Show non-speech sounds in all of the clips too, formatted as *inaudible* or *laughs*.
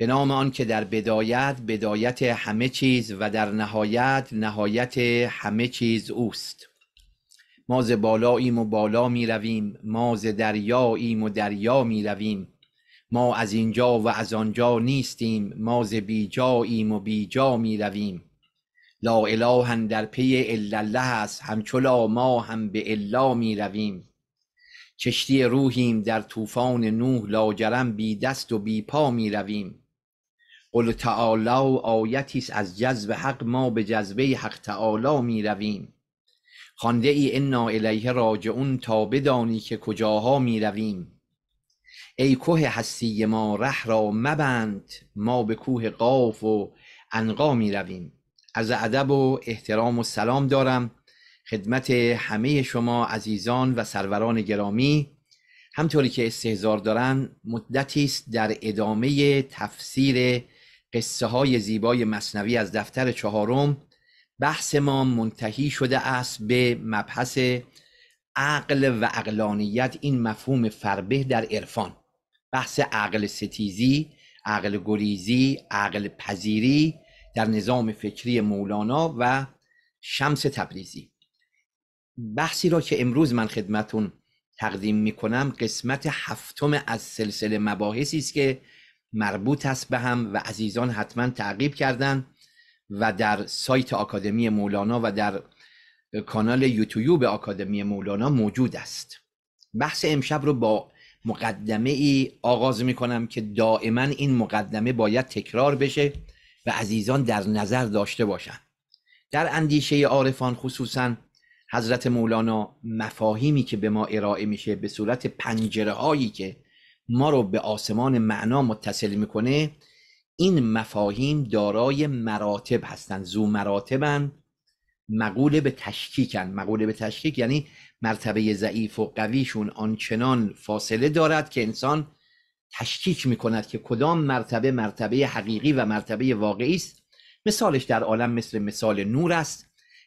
به نام آن که در بدایت بدایت همه چیز و در نهایت نهایت همه چیز اوست ما ز بالاییم و بالا می رویم ما ز دریاییم و دریا می رویم ما از اینجا و از آنجا نیستیم ما ز بیجاییم و بیجا می رویم لا اله در پی الا الله است همچلا ما هم به الا می رویم روحیم در طوفان نوح لاجرم بی دست و بی پا می رویم قل تعالی آیتی است از جذب حق ما به جذبه حق تعالی می رویم خانده ای انا الیه راجعون تا بدانی که کجاها می رویم ای کوه هستی ما ره را مبند ما به کوه قاف و انقا می رویم از ادب و احترام و سلام دارم خدمت همه شما عزیزان و سروران گرامی همطوری که استهزار دارن مدتی است در ادامه تفسیر قصه های زیبای مصنوی از دفتر چهارم بحث ما منتهی شده است به مبحث عقل و عقلانیت این مفهوم فربه در عرفان بحث عقل ستیزی عقل گریزی عقل پذیری در نظام فکری مولانا و شمس تبریزی بحثی را که امروز من خدمتون تقدیم میکنم قسمت هفتم از سلسله مباحثی است که مربوط است به هم و عزیزان حتما تعقیب کردن و در سایت آکادمی مولانا و در کانال یوتیوب آکادمی مولانا موجود است بحث امشب رو با مقدمه ای آغاز می کنم که دائما این مقدمه باید تکرار بشه و عزیزان در نظر داشته باشند در اندیشه عارفان خصوصا حضرت مولانا مفاهیمی که به ما ارائه میشه به صورت پنجره هایی که ما رو به آسمان معنا متصل میکنه این مفاهیم دارای مراتب هستند زو مراتبن مقول به تشکیکن مقول به تشکیک یعنی مرتبه ضعیف و قویشون آنچنان فاصله دارد که انسان تشکیک میکند که کدام مرتبه مرتبه حقیقی و مرتبه واقعی است مثالش در عالم مثل مثال نور است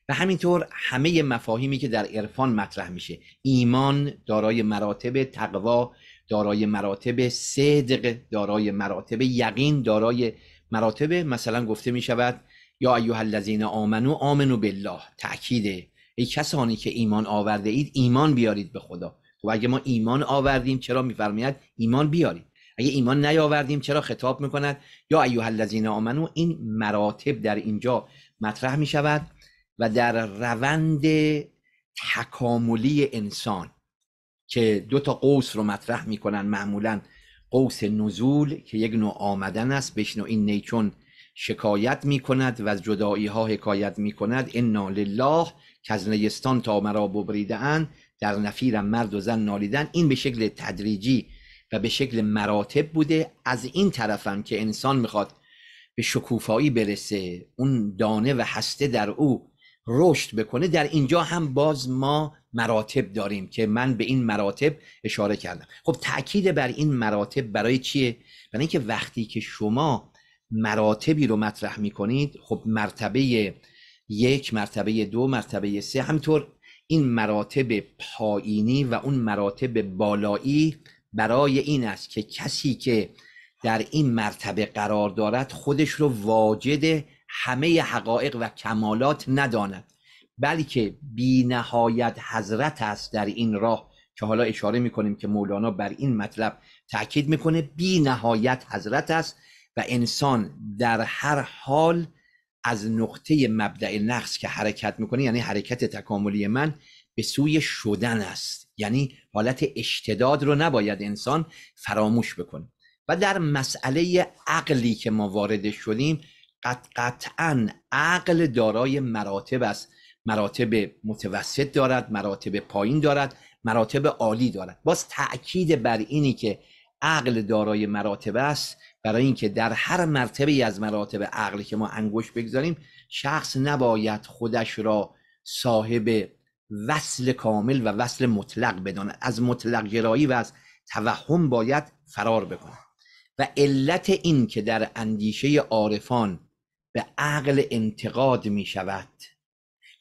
و همینطور همه مفاهیمی که در عرفان مطرح میشه ایمان دارای مراتب تقوا دارای مراتب صدق دارای مراتب یقین دارای مراتب مثلا گفته می شود یا ایها الذین آمنو آمنو بالله تأکیده ای کسانی که ایمان آورده اید ایمان بیارید به خدا و اگه ما ایمان آوردیم چرا میفرماید ایمان بیارید اگه ایمان نیاوردیم چرا خطاب میکند یا ایها الذین آمنو این مراتب در اینجا مطرح می شود و در روند تکاملی انسان که دو تا قوس رو مطرح میکنن معمولا قوس نزول که یک نوع آمدن است بشنو این نیچون شکایت میکند و از جدایی ها حکایت میکند، کند انا لله که از نیستان تا مرا ببریده اند در نفیرم مرد و زن نالیدن این به شکل تدریجی و به شکل مراتب بوده از این طرفم که انسان میخواد به شکوفایی برسه اون دانه و هسته در او رشد بکنه در اینجا هم باز ما مراتب داریم که من به این مراتب اشاره کردم خب تاکید بر این مراتب برای چیه برای اینکه وقتی که شما مراتبی رو مطرح میکنید خب مرتبه یک مرتبه دو مرتبه سه همینطور این مراتب پایینی و اون مراتب بالایی برای این است که کسی که در این مرتبه قرار دارد خودش رو واجد همه حقایق و کمالات نداند بلکه بی نهایت حضرت است در این راه که حالا اشاره میکنیم که مولانا بر این مطلب تاکید میکنه بی نهایت حضرت است و انسان در هر حال از نقطه مبدع نقص که حرکت میکنه یعنی حرکت تکاملی من به سوی شدن است یعنی حالت اشتداد رو نباید انسان فراموش بکنه و در مسئله عقلی که ما وارد شدیم قط قطعا عقل دارای مراتب است مراتب متوسط دارد مراتب پایین دارد مراتب عالی دارد باز تاکید بر اینی که عقل دارای مراتب است برای اینکه در هر مرتبه از مراتب عقل که ما انگوش بگذاریم شخص نباید خودش را صاحب وصل کامل و وصل مطلق بداند از مطلق گرایی و از توهم باید فرار بکند و علت این که در اندیشه عارفان به عقل انتقاد می شود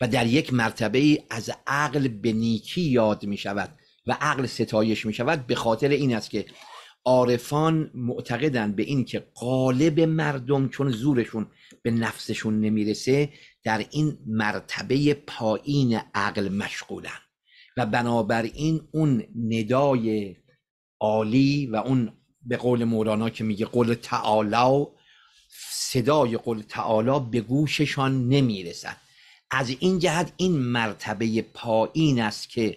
و در یک مرتبه ای از عقل به نیکی یاد می شود و عقل ستایش می شود به خاطر این است که عارفان معتقدند به این که قالب مردم چون زورشون به نفسشون نمیرسه در این مرتبه پایین عقل مشغولن و بنابراین اون ندای عالی و اون به قول مولانا که میگه قول تعالی صدای قول تعالی به گوششان نمیرسد از این جهت این مرتبه پایین است که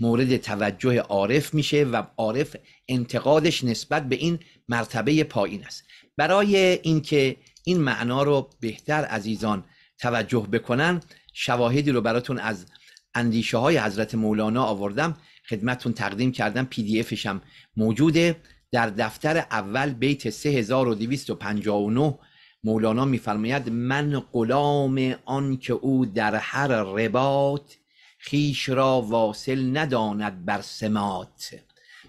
مورد توجه عارف میشه و عارف انتقادش نسبت به این مرتبه پایین است برای اینکه این معنا رو بهتر عزیزان توجه بکنن شواهدی رو براتون از اندیشه های حضرت مولانا آوردم خدمتون تقدیم کردم پی دی افش هم موجوده در دفتر اول بیت 3259 مولانا میفرماید من غلام آن که او در هر رباط خیش را واصل نداند بر سمات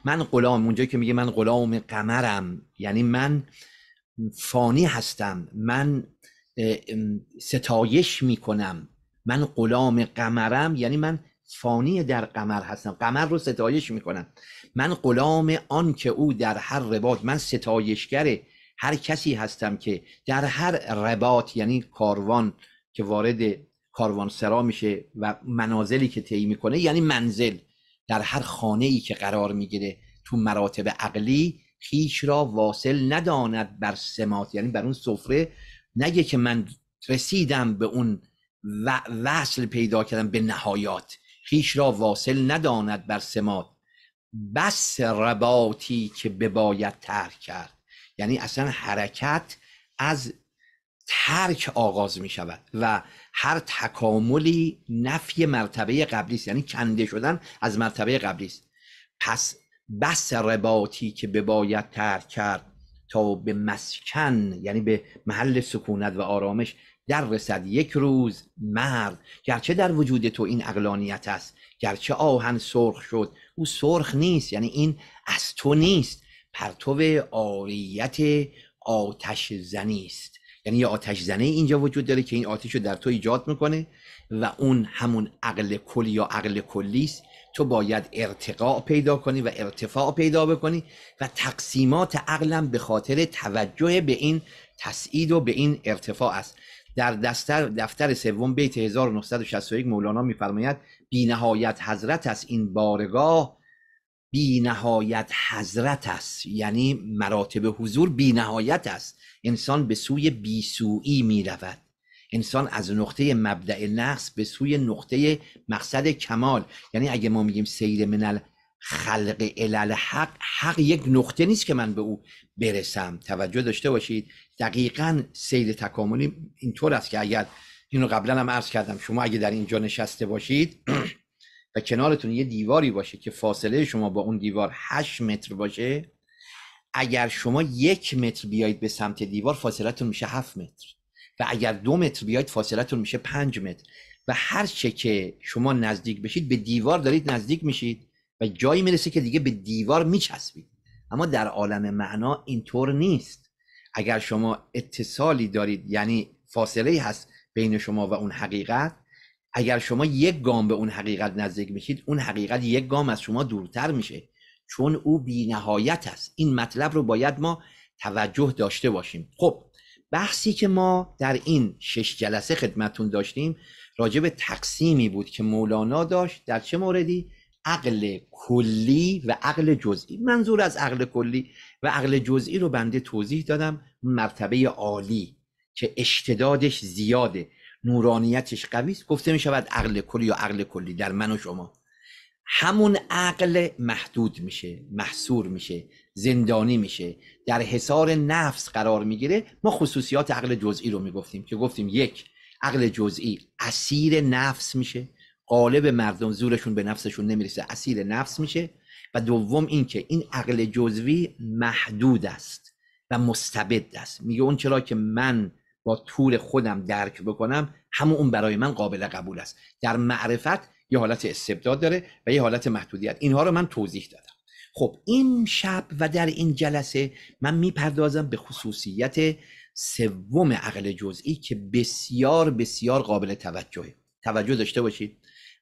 من غلام اونجا که میگه من غلام قمرم یعنی من فانی هستم من ستایش میکنم من غلام قمرم یعنی من فانی در قمر هستم قمر رو ستایش میکنم من غلام آن که او در هر رباط من ستایشگره هر کسی هستم که در هر رباط یعنی کاروان که وارد کاروان سرا میشه و منازلی که طی میکنه یعنی منزل در هر خانه ای که قرار میگیره تو مراتب عقلی خیش را واصل نداند بر سمات یعنی بر اون سفره نگه که من رسیدم به اون و وصل پیدا کردم به نهایات خیش را واصل نداند بر سمات بس رباطی که بباید ترک کرد یعنی اصلا حرکت از ترک آغاز می شود و هر تکاملی نفی مرتبه قبلی است یعنی کنده شدن از مرتبه قبلی است پس بس رباطی که به باید ترک کرد تا به مسکن یعنی به محل سکونت و آرامش در رسد یک روز مرد گرچه در وجود تو این اقلانیت است گرچه آهن سرخ شد او سرخ نیست یعنی این از تو نیست پرتو آریت آتش زنی است یعنی یه آتش زنه اینجا وجود داره که این آتش رو در تو ایجاد میکنه و اون همون عقل کلی یا عقل کلی است تو باید ارتقا پیدا کنی و ارتفاع پیدا بکنی و تقسیمات عقلم به خاطر توجه به این تسعید و به این ارتفاع است در دفتر دفتر سوم بیت 1961 مولانا میفرماید بینهایت حضرت از این بارگاه بی نهایت حضرت است یعنی مراتب حضور بی نهایت است انسان به سوی بی سوی می رود انسان از نقطه مبدع نقص به سوی نقطه مقصد کمال یعنی اگه ما میگیم سیر من خلق علل حق حق یک نقطه نیست که من به او برسم توجه داشته باشید دقیقا سیر تکاملی اینطور است که اگر اینو قبلا هم عرض کردم شما اگه در اینجا نشسته باشید *clears throat* و کنارتون یه دیواری باشه که فاصله شما با اون دیوار 8 متر باشه اگر شما یک متر بیایید به سمت دیوار فاصلتون میشه 7 متر و اگر دو متر بیایید فاصلتون میشه 5 متر و هر چه که شما نزدیک بشید به دیوار دارید نزدیک میشید و جایی میرسه که دیگه به دیوار میچسبید اما در عالم معنا اینطور نیست اگر شما اتصالی دارید یعنی فاصله هست بین شما و اون حقیقت اگر شما یک گام به اون حقیقت نزدیک میشید اون حقیقت یک گام از شما دورتر میشه چون او بی نهایت است این مطلب رو باید ما توجه داشته باشیم خب بحثی که ما در این شش جلسه خدمتون داشتیم راجع تقسیمی بود که مولانا داشت در چه موردی عقل کلی و عقل جزئی منظور از عقل کلی و عقل جزئی رو بنده توضیح دادم مرتبه عالی که اشتدادش زیاده نورانیتش قوی گفته می شود عقل کلی یا عقل کلی در من و شما همون عقل محدود میشه محصور میشه زندانی میشه در حصار نفس قرار میگیره ما خصوصیات عقل جزئی رو میگفتیم که گفتیم یک عقل جزئی اسیر نفس میشه قالب مردم زورشون به نفسشون نمیرسه اسیر نفس میشه و دوم اینکه این عقل جزوی محدود است و مستبد است میگه اون چرا که من با طول خودم درک بکنم همون اون برای من قابل قبول است در معرفت یه حالت استبداد داره و یه حالت محدودیت اینها رو من توضیح دادم خب این شب و در این جلسه من میپردازم به خصوصیت سوم عقل جزئی که بسیار بسیار قابل توجهه توجه داشته باشید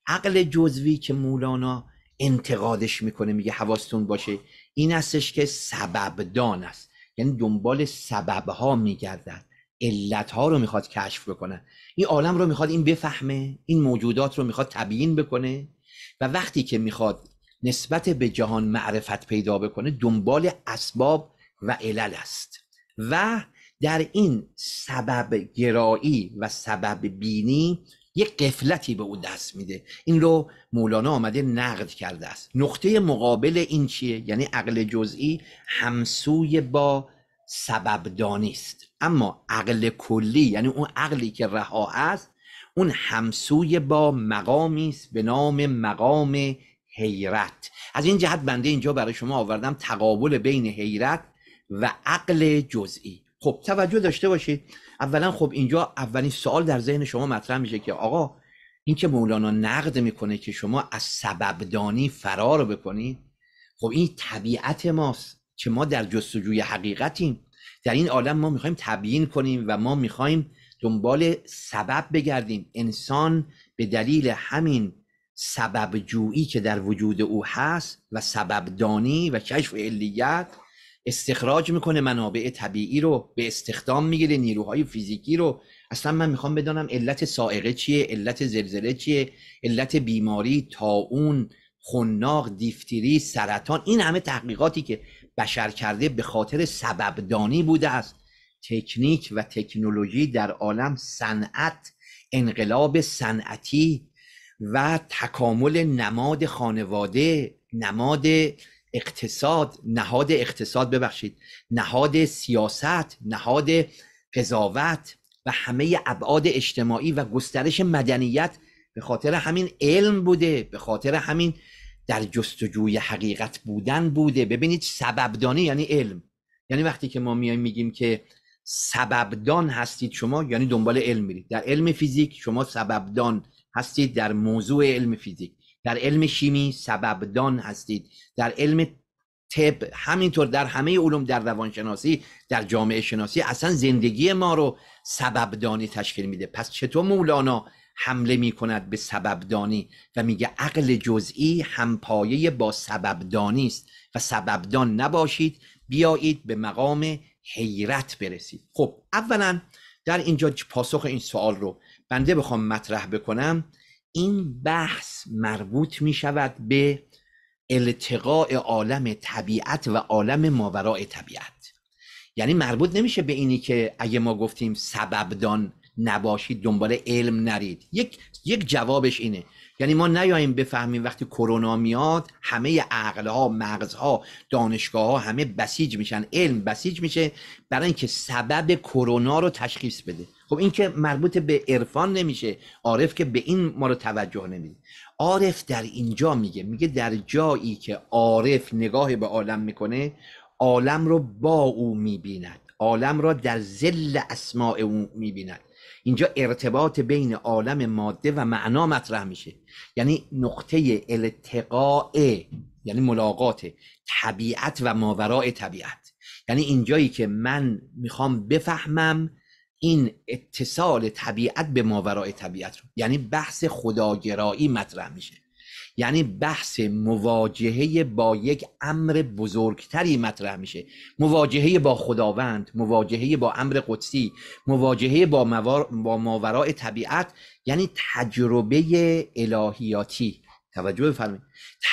عقل جزوی که مولانا انتقادش میکنه میگه حواستون باشه این استش که سببدان است یعنی دنبال سببها میگردد علت ها رو میخواد کشف بکنه این عالم رو میخواد این بفهمه این موجودات رو میخواد تبیین بکنه و وقتی که میخواد نسبت به جهان معرفت پیدا بکنه دنبال اسباب و علل است و در این سبب گرایی و سبب بینی یک قفلتی به او دست میده این رو مولانا آمده نقد کرده است نقطه مقابل این چیه یعنی عقل جزئی همسوی با سببدانی است اما عقل کلی یعنی اون عقلی که رها است اون همسوی با مقامی است به نام مقام حیرت از این جهت بنده اینجا برای شما آوردم تقابل بین حیرت و عقل جزئی خب توجه داشته باشید اولا خب اینجا اولین سوال در ذهن شما مطرح میشه که آقا این که مولانا نقد میکنه که شما از سببدانی فرار بکنید خب این طبیعت ماست که ما در جستجوی حقیقتیم در این عالم ما میخوایم تبیین کنیم و ما میخوایم دنبال سبب بگردیم انسان به دلیل همین سبب جویی که در وجود او هست و سبب دانی و کشف علیت استخراج میکنه منابع طبیعی رو به استخدام میگیره نیروهای فیزیکی رو اصلا من میخوام بدانم علت سائقه چیه علت زلزله چیه علت بیماری تاون خناق دیفتری سرطان این همه تحقیقاتی که بشر کرده به خاطر سببدانی بوده است تکنیک و تکنولوژی در عالم صنعت انقلاب صنعتی و تکامل نماد خانواده نماد اقتصاد نهاد اقتصاد ببخشید نهاد سیاست نهاد قضاوت و همه ابعاد اجتماعی و گسترش مدنیت به خاطر همین علم بوده به خاطر همین در جستجوی حقیقت بودن بوده ببینید سببدانه یعنی علم یعنی وقتی که ما میایم میگیم که سببدان هستید شما یعنی دنبال علم میرید در علم فیزیک شما سببدان هستید در موضوع علم فیزیک در علم شیمی سببدان هستید در علم طب همینطور در همه علوم در روانشناسی در جامعه شناسی اصلا زندگی ما رو سببدانی تشکیل میده پس چطور مولانا حمله می کند به سببدانی و میگه عقل جزئی همپایه با سببدانی است و سببدان نباشید بیایید به مقام حیرت برسید خب اولا در اینجا پاسخ این سوال رو بنده بخوام مطرح بکنم این بحث مربوط می شود به التقاء عالم طبیعت و عالم ماورای طبیعت یعنی مربوط نمیشه به اینی که اگه ما گفتیم سببدان نباشید دنبال علم نرید یک یک جوابش اینه یعنی ما نیاییم بفهمیم وقتی کرونا میاد همه عقل ها مغز ها دانشگاه ها همه بسیج میشن علم بسیج میشه برای اینکه سبب کرونا رو تشخیص بده خب این که مربوط به عرفان نمیشه عارف که به این ما رو توجه نمیده عارف در اینجا میگه میگه در جایی که عارف نگاه به عالم میکنه عالم رو با او میبیند عالم را در زل اسماع او میبیند اینجا ارتباط بین عالم ماده و معنا مطرح میشه یعنی نقطه التقاء یعنی ملاقات طبیعت و ماورای طبیعت یعنی اینجایی که من میخوام بفهمم این اتصال طبیعت به ماورای طبیعت رو یعنی بحث خداگرایی مطرح میشه یعنی بحث مواجهه با یک امر بزرگتری مطرح میشه مواجهه با خداوند مواجهه با امر قدسی مواجهه با, موار... با ماورای طبیعت یعنی تجربه الهیاتی توجه بفرمایید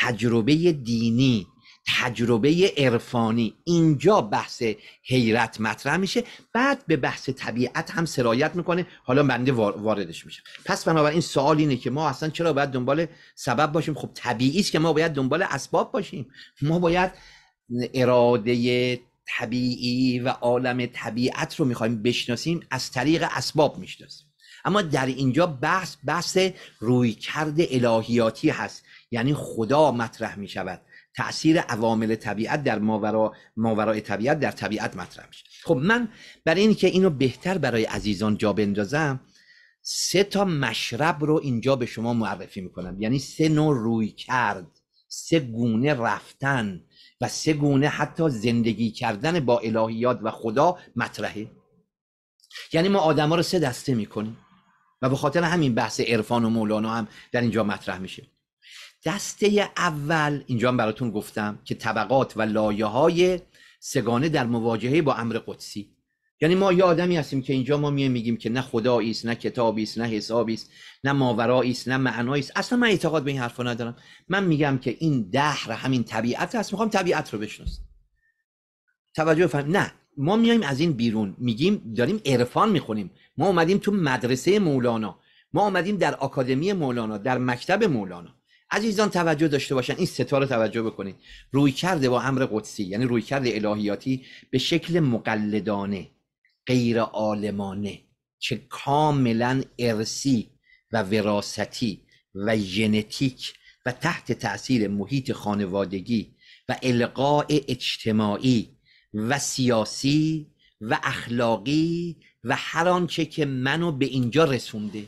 تجربه دینی تجربه عرفانی اینجا بحث حیرت مطرح میشه بعد به بحث طبیعت هم سرایت میکنه حالا بنده واردش میشه پس بنابراین سوال اینه که ما اصلا چرا باید دنبال سبب باشیم خب طبیعی است که ما باید دنبال اسباب باشیم ما باید اراده طبیعی و عالم طبیعت رو میخوایم بشناسیم از طریق اسباب میشناسیم اما در اینجا بحث بحث رویکرد الهیاتی هست یعنی خدا مطرح می شود تاثیر عوامل طبیعت در ماورا ماورای طبیعت در طبیعت مطرح میشه خب من برای اینکه اینو بهتر برای عزیزان جا بندازم سه تا مشرب رو اینجا به شما معرفی میکنم یعنی سه نوع روی کرد سه گونه رفتن و سه گونه حتی زندگی کردن با الهیات و خدا مطرحه یعنی ما آدما رو سه دسته میکنیم و به خاطر همین بحث عرفان و مولانا هم در اینجا مطرح میشه دسته اول اینجا هم براتون گفتم که طبقات و لایه های سگانه در مواجهه با امر قدسی یعنی ما یه آدمی هستیم که اینجا ما میه میگیم که نه خدایی نه کتابی است نه حسابی است نه ماورایی است نه معنایی است اصلا من اعتقاد به این حرفا ندارم من میگم که این دهر همین طبیعت است میخوام طبیعت رو بشناسم توجه فهم نه ما میایم از این بیرون میگیم داریم عرفان میخونیم ما اومدیم تو مدرسه مولانا ما اومدیم در آکادمی مولانا در مکتب مولانا عزیزان توجه داشته باشن این رو توجه بکنید روی کرده با امر قدسی یعنی روی کرده الهیاتی به شکل مقلدانه غیر آلمانه چه کاملا ارسی و وراستی و ژنتیک و تحت تاثیر محیط خانوادگی و القاء اجتماعی و سیاسی و اخلاقی و هر آنچه که منو به اینجا رسونده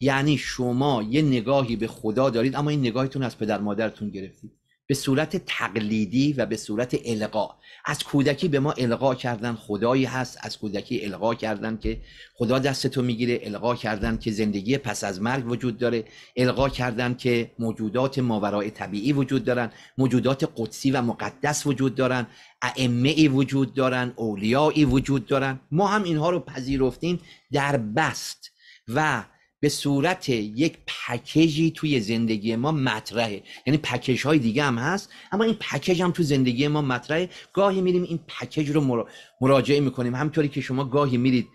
یعنی شما یه نگاهی به خدا دارید اما این نگاهتون از پدر مادرتون گرفتید به صورت تقلیدی و به صورت القا از کودکی به ما القا کردن خدایی هست از کودکی القا کردن که خدا دست تو میگیره القا کردن که زندگی پس از مرگ وجود داره القا کردن که موجودات ماورای طبیعی وجود دارن موجودات قدسی و مقدس وجود دارن ائمه وجود دارن اولیایی وجود دارن ما هم اینها رو پذیرفتیم در بست و به صورت یک پکیجی توی زندگی ما مطرحه یعنی پکیج های دیگه هم هست اما این پکیج هم تو زندگی ما مطرحه گاهی میریم این پکیج رو مراجعه میکنیم همطوری که شما گاهی میرید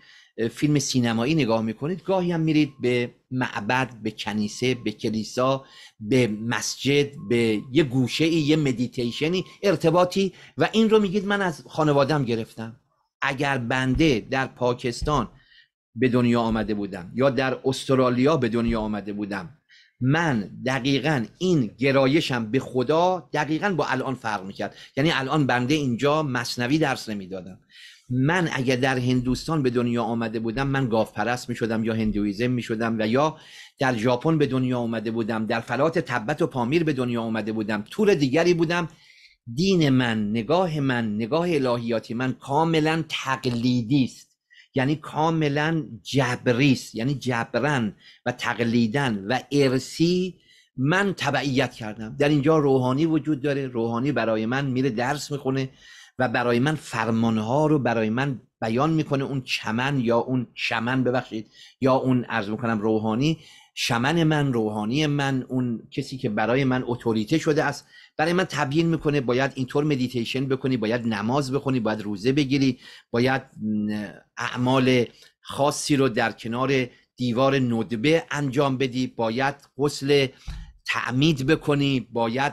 فیلم سینمایی نگاه میکنید گاهی هم میرید به معبد به کنیسه به کلیسا به مسجد به یه گوشه ای یه مدیتیشنی ارتباطی و این رو میگید من از خانوادم گرفتم اگر بنده در پاکستان به دنیا آمده بودم یا در استرالیا به دنیا آمده بودم من دقیقا این گرایشم به خدا دقیقا با الان فرق میکرد یعنی الان بنده اینجا مصنوی درس نمیدادم من اگر در هندوستان به دنیا آمده بودم من گاف پرست می شدم یا هندویزم می و یا در ژاپن به دنیا آمده بودم در فلات تبت و پامیر به دنیا آمده بودم طور دیگری بودم دین من نگاه من نگاه الهیاتی من کاملا تقلیدی است یعنی کاملا جبریست یعنی جبرن و تقلیدن و ارسی من تبعیت کردم در اینجا روحانی وجود داره روحانی برای من میره درس میخونه و برای من فرمانها رو برای من بیان میکنه اون چمن یا اون شمن ببخشید یا اون ارز میکنم روحانی شمن من روحانی من اون کسی که برای من اتوریته شده است برای من تبیین میکنه باید اینطور مدیتیشن بکنی باید نماز بخونی باید روزه بگیری باید اعمال خاصی رو در کنار دیوار ندبه انجام بدی باید غسل تعمید بکنی باید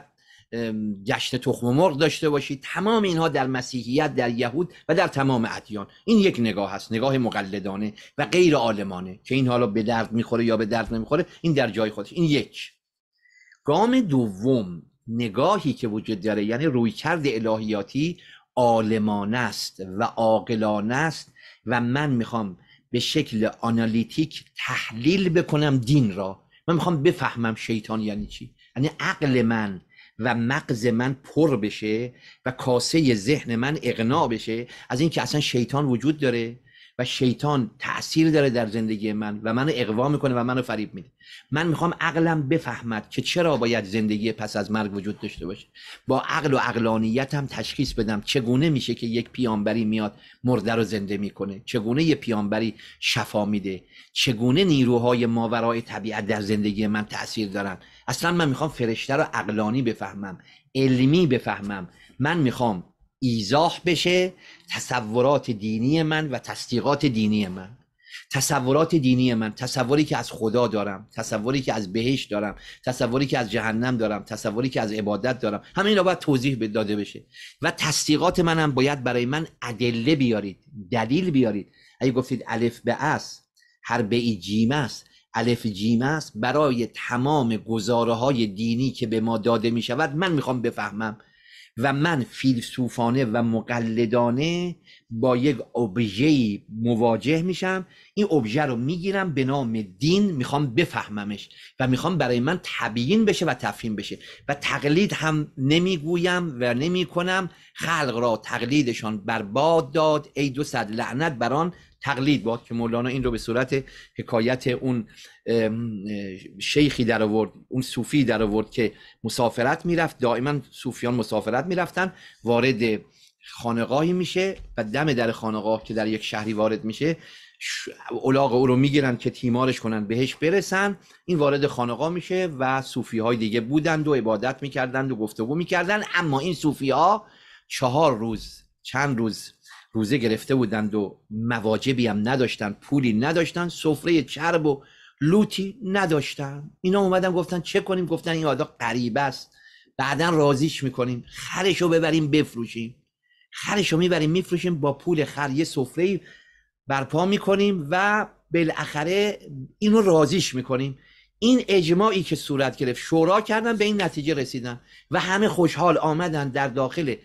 جشن تخم مرغ داشته باشی تمام اینها در مسیحیت در یهود و در تمام ادیان این یک نگاه هست نگاه مقلدانه و غیر عالمانه که این حالا به درد میخوره یا به درد نمیخوره این در جای خودش این یک گام دوم نگاهی که وجود داره یعنی رویکرد الهیاتی عالمانه است و عاقلانه است و من میخوام به شکل آنالیتیک تحلیل بکنم دین را من میخوام بفهمم شیطان یعنی چی یعنی عقل من و مغز من پر بشه و کاسه ذهن من اقنا بشه از اینکه اصلا شیطان وجود داره و شیطان تاثیر داره در زندگی من و منو اقوا میکنه و منو فریب میده من میخوام عقلم بفهمد که چرا باید زندگی پس از مرگ وجود داشته باشه با عقل و عقلانیتم تشخیص بدم چگونه میشه که یک پیامبری میاد مرده رو زنده میکنه چگونه یه پیامبری شفا میده چگونه نیروهای ماورای طبیعت در زندگی من تاثیر دارن اصلا من میخوام فرشته رو عقلانی بفهمم علمی بفهمم من میخوام ایزاح بشه تصورات دینی من و تصدیقات دینی من تصورات دینی من تصوری که از خدا دارم تصوری که از بهش دارم تصوری که از جهنم دارم تصوری که از عبادت دارم همه اینا باید توضیح داده بشه و تصدیقات منم باید برای من ادله بیارید دلیل بیارید اگه گفتید الف به اس هر به جیم است الف جیم است برای تمام گزاره های دینی که به ما داده می شود من میخوام بفهمم و من فیلسوفانه و مقلدانه با یک ابژه مواجه میشم این ابژه رو میگیرم به نام دین میخوام بفهممش و میخوام برای من تبیین بشه و تفهیم بشه و تقلید هم نمیگویم و نمیکنم خلق را تقلیدشان بر داد ای دو صد لعنت بران تقلید باد که مولانا این رو به صورت حکایت اون شیخی در آورد اون صوفی در آورد که مسافرت میرفت دائما صوفیان مسافرت میرفتن وارد خانقاهی میشه و دم در خانقاه که در یک شهری وارد میشه اولاغ او رو میگیرن که تیمارش کنن بهش برسن این وارد خانقاه میشه و صوفی های دیگه بودند و عبادت میکردند و گفتگو میکردند اما این صوفی ها چهار روز چند روز روزه گرفته بودند و مواجبی هم نداشتن پولی نداشتن سفره چرب و لوتی نداشتن اینا اومدن گفتن چه کنیم گفتن این آدا غریبه است بعدا رازیش میکنیم خرش رو ببریم بفروشیم رو میبریم میفروشیم با پول خر یه سفره برپا میکنیم و بالاخره اینو رازیش میکنیم این اجماعی که صورت گرفت شورا کردن به این نتیجه رسیدن و همه خوشحال آمدن در داخل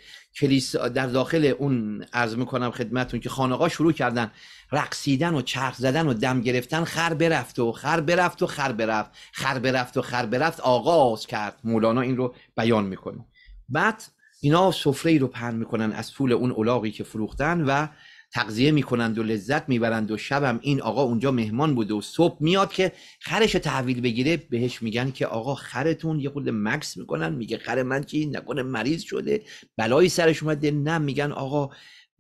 کلیس در داخل اون عرض میکنم خدمتون که خانقا شروع کردن رقصیدن و چرخ زدن و دم گرفتن خر برفت و خر برفت و خر برفت خر برفت و خر برفت آغاز کرد مولانا این رو بیان میکنه بعد اینا سفره ای رو پهن میکنن از پول اون الاغی که فروختن و تغذیه میکنند و لذت میبرند و شبم این آقا اونجا مهمان بوده و صبح میاد که خرش تحویل بگیره بهش میگن که آقا خرتون یه خود مکس میکنن میگه خر من چی نکنه مریض شده بلایی سرش اومده نه میگن آقا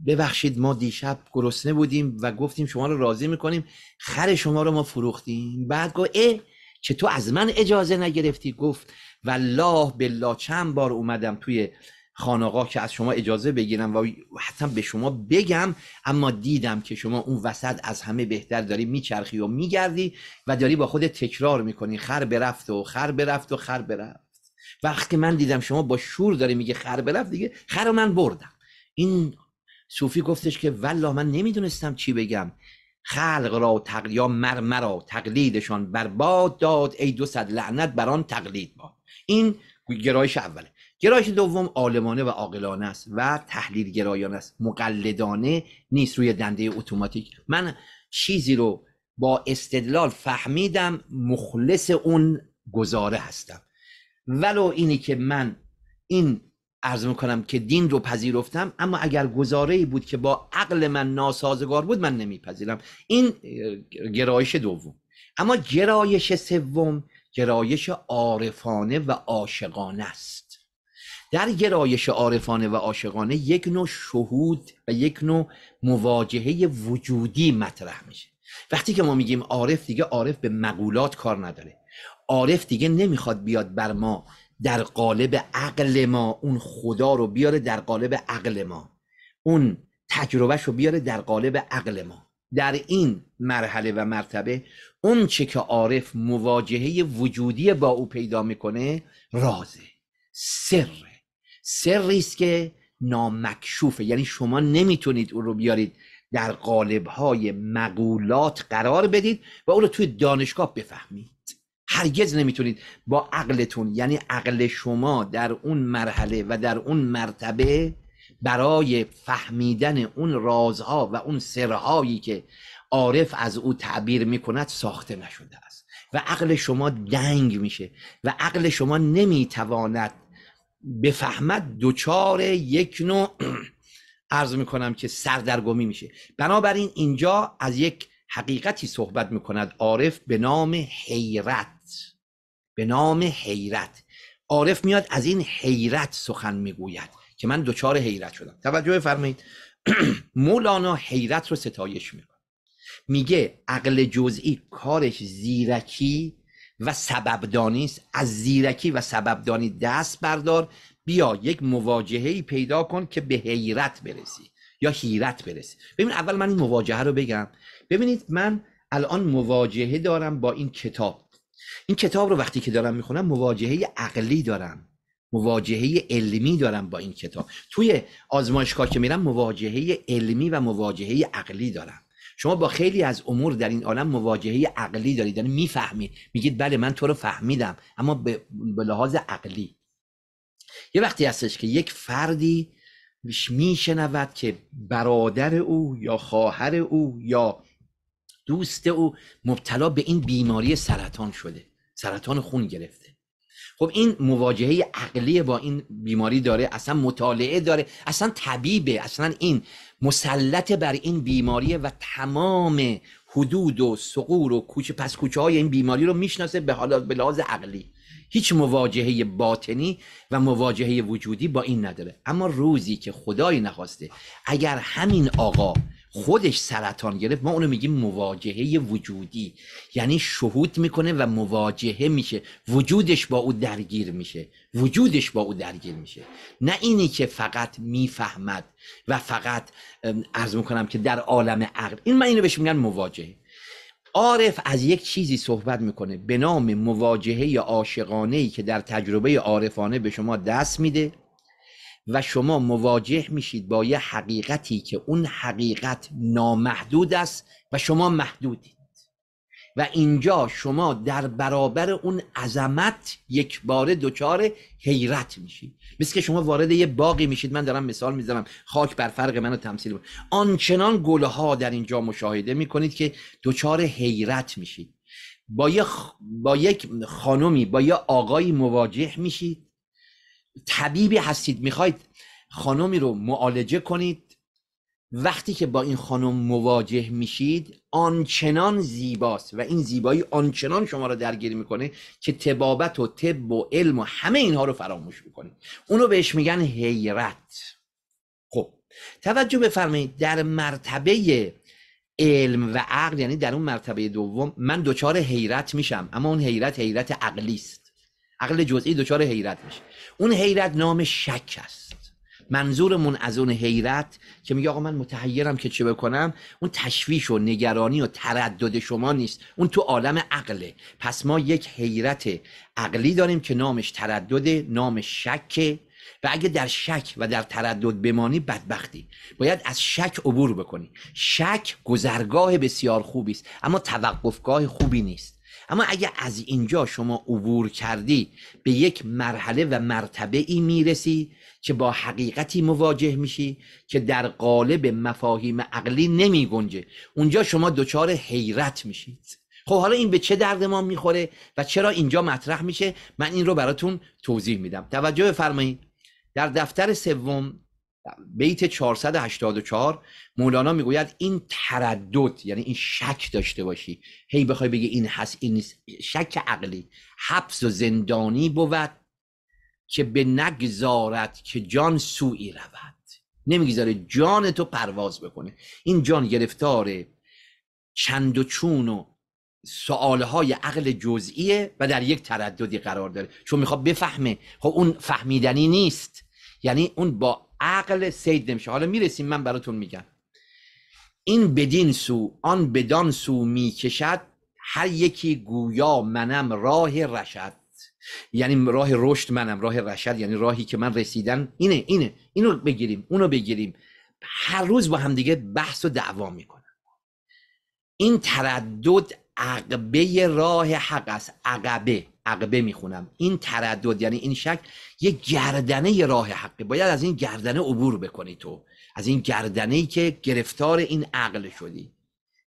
ببخشید ما دیشب گرسنه بودیم و گفتیم شما رو راضی میکنیم خر شما رو ما فروختیم بعد گفت اه چطور از من اجازه نگرفتی گفت والله بالله چند بار اومدم توی خانقا که از شما اجازه بگیرم و حتی به شما بگم اما دیدم که شما اون وسط از همه بهتر داری میچرخی و میگردی و داری با خود تکرار میکنی خر برفت و خر برفت و خر برفت وقتی من دیدم شما با شور داری میگه خر برفت دیگه خر من بردم این صوفی گفتش که والله من نمیدونستم چی بگم خلق را مرمرا تقلیدشان برباد داد ای دو لعنت بر آن تقلید با این گرایش اوله گرایش دوم آلمانه و عاقلانه است و تحلیل گرایانه است مقلدانه نیست روی دنده اتوماتیک من چیزی رو با استدلال فهمیدم مخلص اون گزاره هستم ولو اینی که من این عرض میکنم که دین رو پذیرفتم اما اگر گزاره ای بود که با عقل من ناسازگار بود من نمیپذیرم این گرایش دوم اما گرایش سوم گرایش عارفانه و عاشقانه است در گرایش عارفانه و عاشقانه یک نوع شهود و یک نوع مواجهه وجودی مطرح میشه وقتی که ما میگیم عارف دیگه عارف به مقولات کار نداره عارف دیگه نمیخواد بیاد بر ما در قالب عقل ما اون خدا رو بیاره در قالب عقل ما اون تجربهش رو بیاره در قالب عقل ما در این مرحله و مرتبه اون چه که عارف مواجهه وجودی با او پیدا میکنه رازه سره سه ریسک نامکشوفه یعنی شما نمیتونید اون رو بیارید در قالب های مقولات قرار بدید و اون رو توی دانشگاه بفهمید هرگز نمیتونید با عقلتون یعنی عقل شما در اون مرحله و در اون مرتبه برای فهمیدن اون رازها و اون سرهایی که عارف از او تعبیر میکند ساخته نشده است و عقل شما دنگ میشه و عقل شما نمیتواند بفهمد دوچار یک نوع می *clears throat* میکنم که سردرگمی میشه بنابراین اینجا از یک حقیقتی صحبت میکند عارف به نام حیرت به نام حیرت عارف میاد از این حیرت سخن میگوید که من دوچار حیرت شدم توجه فرمایید *clears throat* مولانا حیرت رو ستایش میکنه میگه عقل جزئی کارش زیرکی و سببدانی است از زیرکی و سببدانی دست بردار بیا یک مواجهه پیدا کن که به حیرت برسی یا حیرت برسی ببین اول من این مواجهه رو بگم ببینید من الان مواجهه دارم با این کتاب این کتاب رو وقتی که دارم میخونم مواجهه عقلی دارم مواجهه علمی دارم با این کتاب توی آزمایشگاه که میرم مواجهه علمی و مواجهه عقلی دارم شما با خیلی از امور در این عالم مواجهه عقلی دارید یعنی میفهمید میگید بله من تو رو فهمیدم اما به لحاظ عقلی یه وقتی هستش که یک فردی میشنود که برادر او یا خواهر او یا دوست او مبتلا به این بیماری سرطان شده سرطان خون گرفته خب این مواجهه عقلی با این بیماری داره اصلا مطالعه داره اصلا طبیبه اصلا این مسلط بر این بیماری و تمام حدود و سقور و کوچ پس کوچه های این بیماری رو میشناسه به حالا به لحاظ عقلی هیچ مواجهه باطنی و مواجهه وجودی با این نداره اما روزی که خدای نخواسته اگر همین آقا خودش سرطان گرفت ما اونو میگیم مواجهه وجودی یعنی شهود میکنه و مواجهه میشه وجودش با او درگیر میشه وجودش با او درگیر میشه نه اینی که فقط میفهمد و فقط ارز میکنم که در عالم عقل این من اینو بهش میگن مواجهه عارف از یک چیزی صحبت میکنه به نام مواجهه عاشقانه ای که در تجربه عارفانه به شما دست میده و شما مواجه میشید با یه حقیقتی که اون حقیقت نامحدود است و شما محدودید و اینجا شما در برابر اون عظمت یک بار دچار حیرت میشید مثل که شما وارد یه باقی میشید من دارم مثال میزنم خاک بر فرق منو تمثیل بود آنچنان گلها در اینجا مشاهده میکنید که دچار حیرت میشید با, یک خانمی با یه آقایی مواجه میشید طبیبی هستید میخواید خانمی رو معالجه کنید وقتی که با این خانم مواجه میشید آنچنان زیباست و این زیبایی آنچنان شما رو درگیر میکنه که تبابت و طب و علم و همه اینها رو فراموش میکنید اونو بهش میگن حیرت خب توجه بفرمایید در مرتبه علم و عقل یعنی در اون مرتبه دوم من دچار حیرت میشم اما اون حیرت حیرت عقلی است عقل جزئی دچار حیرت میشه اون حیرت نام شک است منظورمون از اون حیرت که میگه آقا من متحیرم که چه بکنم اون تشویش و نگرانی و تردد شما نیست اون تو عالم عقله پس ما یک حیرت عقلی داریم که نامش تردده نام شکه و اگه در شک و در تردد بمانی بدبختی باید از شک عبور بکنی شک گذرگاه بسیار خوبی است اما توقفگاه خوبی نیست اما اگه از اینجا شما عبور کردی به یک مرحله و مرتبه ای میرسی که با حقیقتی مواجه میشی که در قالب مفاهیم عقلی نمی اونجا شما دچار حیرت میشید خب حالا این به چه درد ما میخوره و چرا اینجا مطرح میشه من این رو براتون توضیح میدم توجه فرمایید در دفتر سوم بیت 484 مولانا میگوید این تردد یعنی این شک داشته باشی هی بخوای بگی این هست این شک عقلی حبس و زندانی بود که به که جان سوی رود نمیگذاره جان تو پرواز بکنه این جان گرفتار چند و چون و سوالهای عقل جزئیه و در یک ترددی قرار داره چون میخواد بفهمه خب اون فهمیدنی نیست یعنی اون با عقل سید نمیشه حالا میرسیم من براتون میگم این بدین سو آن بدان سو میکشد هر یکی گویا منم راه رشد یعنی راه رشد منم راه رشد یعنی راهی که من رسیدن اینه اینه اینو بگیریم اونو بگیریم هر روز با همدیگه بحث و دعوا میکنن این تردد عقبه راه حق است عقبه عقبه میخونم این تردد یعنی این شک یه گردنه راه حقه باید از این گردنه عبور بکنی تو از این گردنه ای که گرفتار این عقل شدی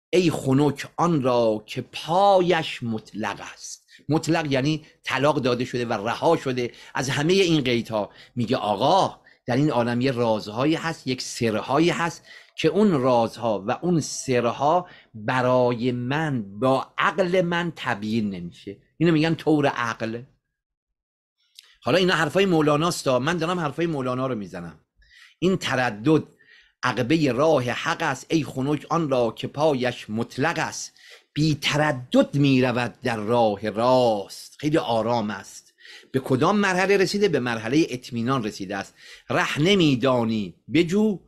ای خنک آن را که پایش مطلق است مطلق یعنی طلاق داده شده و رها شده از همه این قیدها میگه آقا در این عالم یه رازهایی هست یک سرهایی هست که اون رازها و اون سرها برای من با عقل من تبیین نمیشه اینو میگن طور عقل حالا اینا حرفای مولاناست من دارم حرفای مولانا رو میزنم این تردد عقبه راه حق است ای خنوج آن را که پایش مطلق است بی تردد می رود در راه راست خیلی آرام است به کدام مرحله رسیده به مرحله اطمینان رسیده است ره نمیدانی بجو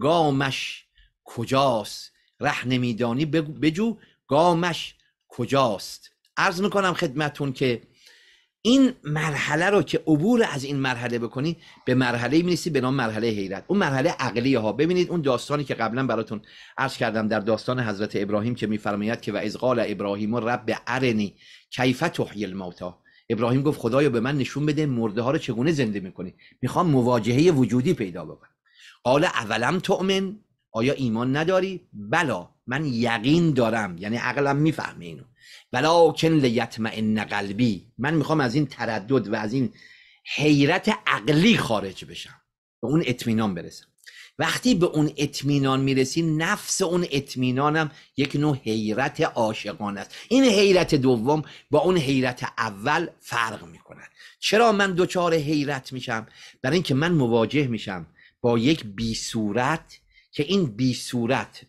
گامش کجاست ره نمیدانی بجو گامش کجاست ارز میکنم خدمتون که این مرحله رو که عبور از این مرحله بکنی به مرحله میرسی به نام مرحله حیرت اون مرحله عقلی ها ببینید اون داستانی که قبلا براتون عرض کردم در داستان حضرت ابراهیم که میفرماید که و از قال ابراهیم رب ارنی کیف تحیی الموتا ابراهیم گفت خدایا به من نشون بده مرده ها رو چگونه زنده میکنی میخوام مواجهه وجودی پیدا بکنم قال اولم تؤمن آیا ایمان نداری بلا من یقین دارم یعنی عقلم میفهمه اینو لیتم لیطمئن قلبی من میخوام از این تردد و از این حیرت عقلی خارج بشم به اون اطمینان برسم وقتی به اون اطمینان میرسی نفس اون اطمینانم یک نوع حیرت عاشقان است این حیرت دوم با اون حیرت اول فرق میکنه چرا من دچار حیرت میشم برای اینکه من مواجه میشم با یک بی صورت که این بی صورت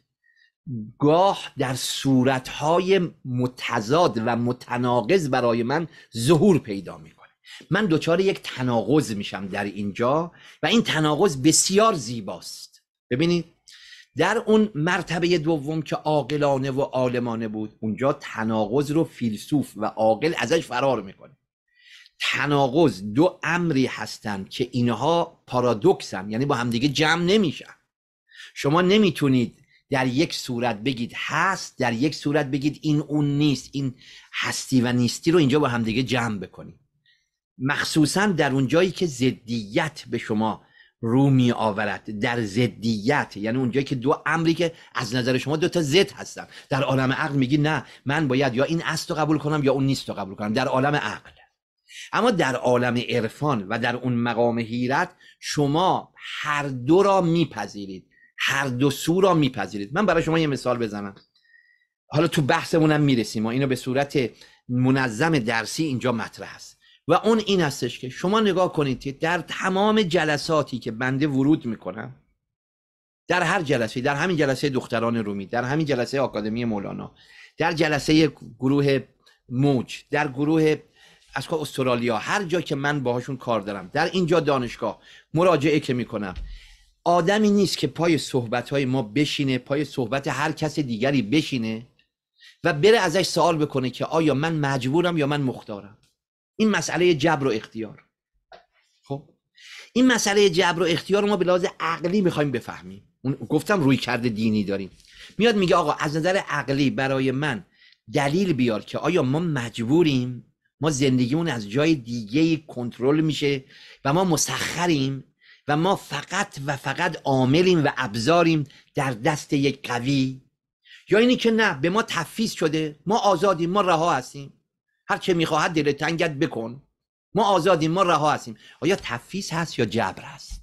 گاه در صورتهای متضاد و متناقض برای من ظهور پیدا میکنه من دچار یک تناقض میشم در اینجا و این تناقض بسیار زیباست ببینید در اون مرتبه دوم که عاقلانه و عالمانه بود اونجا تناقض رو فیلسوف و عاقل ازش فرار میکنه تناقض دو امری هستند که اینها پارادوکسن یعنی با همدیگه جمع نمیشن شما نمیتونید در یک صورت بگید هست در یک صورت بگید این اون نیست این هستی و نیستی رو اینجا با همدیگه جمع بکنید مخصوصا در اون جایی که زدیت به شما رو می آورد در زدیت یعنی اون جایی که دو امری که از نظر شما دو تا زد هستن در عالم عقل میگی نه من باید یا این است رو قبول کنم یا اون نیست رو قبول کنم در عالم عقل اما در عالم عرفان و در اون مقام حیرت شما هر دو را میپذیرید هر دو سو را میپذیرید من برای شما یه مثال بزنم حالا تو بحثمونم میرسیم و اینو به صورت منظم درسی اینجا مطرح است و اون این هستش که شما نگاه کنید که در تمام جلساتی که بنده ورود میکنم در هر جلسه در همین جلسه دختران رومی در همین جلسه آکادمی مولانا در جلسه گروه موج در گروه از استرالیا هر جا که من باهاشون کار دارم در اینجا دانشگاه مراجعه که میکنم آدمی نیست که پای صحبت های ما بشینه پای صحبت هر کس دیگری بشینه و بره ازش سوال بکنه که آیا من مجبورم یا من مختارم این مسئله جبر و اختیار خب این مسئله جبر و اختیار ما به لحاظ عقلی میخوایم بفهمیم گفتم روی کرده دینی داریم میاد میگه آقا از نظر عقلی برای من دلیل بیار که آیا ما مجبوریم ما زندگیمون از جای دیگه کنترل میشه و ما مسخریم و ما فقط و فقط عاملیم و ابزاریم در دست یک قوی یا اینی که نه به ما تفیز شده ما آزادیم ما رها هستیم هر چه میخواهد دل تنگت بکن ما آزادیم ما رها هستیم آیا تفیز هست یا جبر هست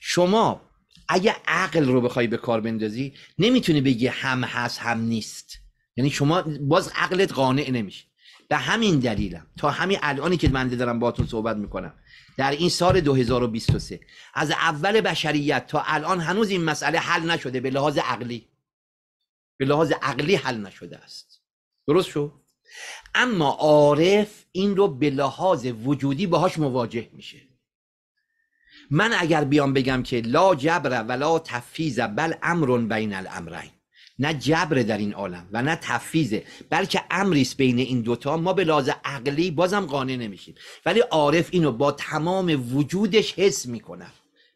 شما اگه عقل رو بخوای به کار بندازی نمیتونی بگی هم هست هم نیست یعنی شما باز عقلت قانع نمیشه به همین دلیلم تا همین الانی که من دارم باتون صحبت میکنم در این سال 2023 از اول بشریت تا الان هنوز این مسئله حل نشده به لحاظ عقلی به لحاظ عقلی حل نشده است درست شو؟ اما عارف این رو به لحاظ وجودی باهاش مواجه میشه من اگر بیام بگم که لا جبر ولا تفیز بل امر بین الامرین نه جبر در این عالم و نه تفیزه بلکه است بین این دوتا ما به لحاظ عقلی بازم قانع نمیشیم ولی عارف اینو با تمام وجودش حس میکنه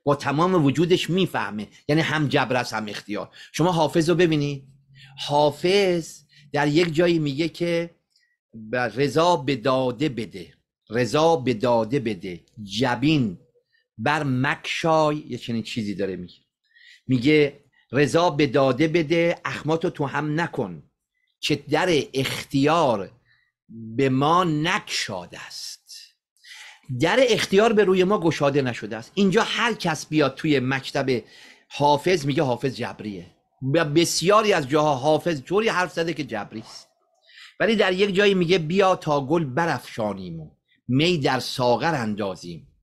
با تمام وجودش میفهمه یعنی هم جبر است هم اختیار شما حافظ رو ببینید حافظ در یک جایی میگه که رضا به داده بده رضا به داده بده جبین بر مکشای یه چنین چیزی داره میگه میگه رضا به داده بده اخماتو تو هم نکن چه در اختیار به ما نکشاده است در اختیار به روی ما گشاده نشده است اینجا هر کس بیاد توی مکتب حافظ میگه حافظ جبریه بسیاری از جاها حافظ جوری حرف زده که جبری است ولی در یک جایی میگه بیا تا گل برفشانیم و می در ساغر اندازیم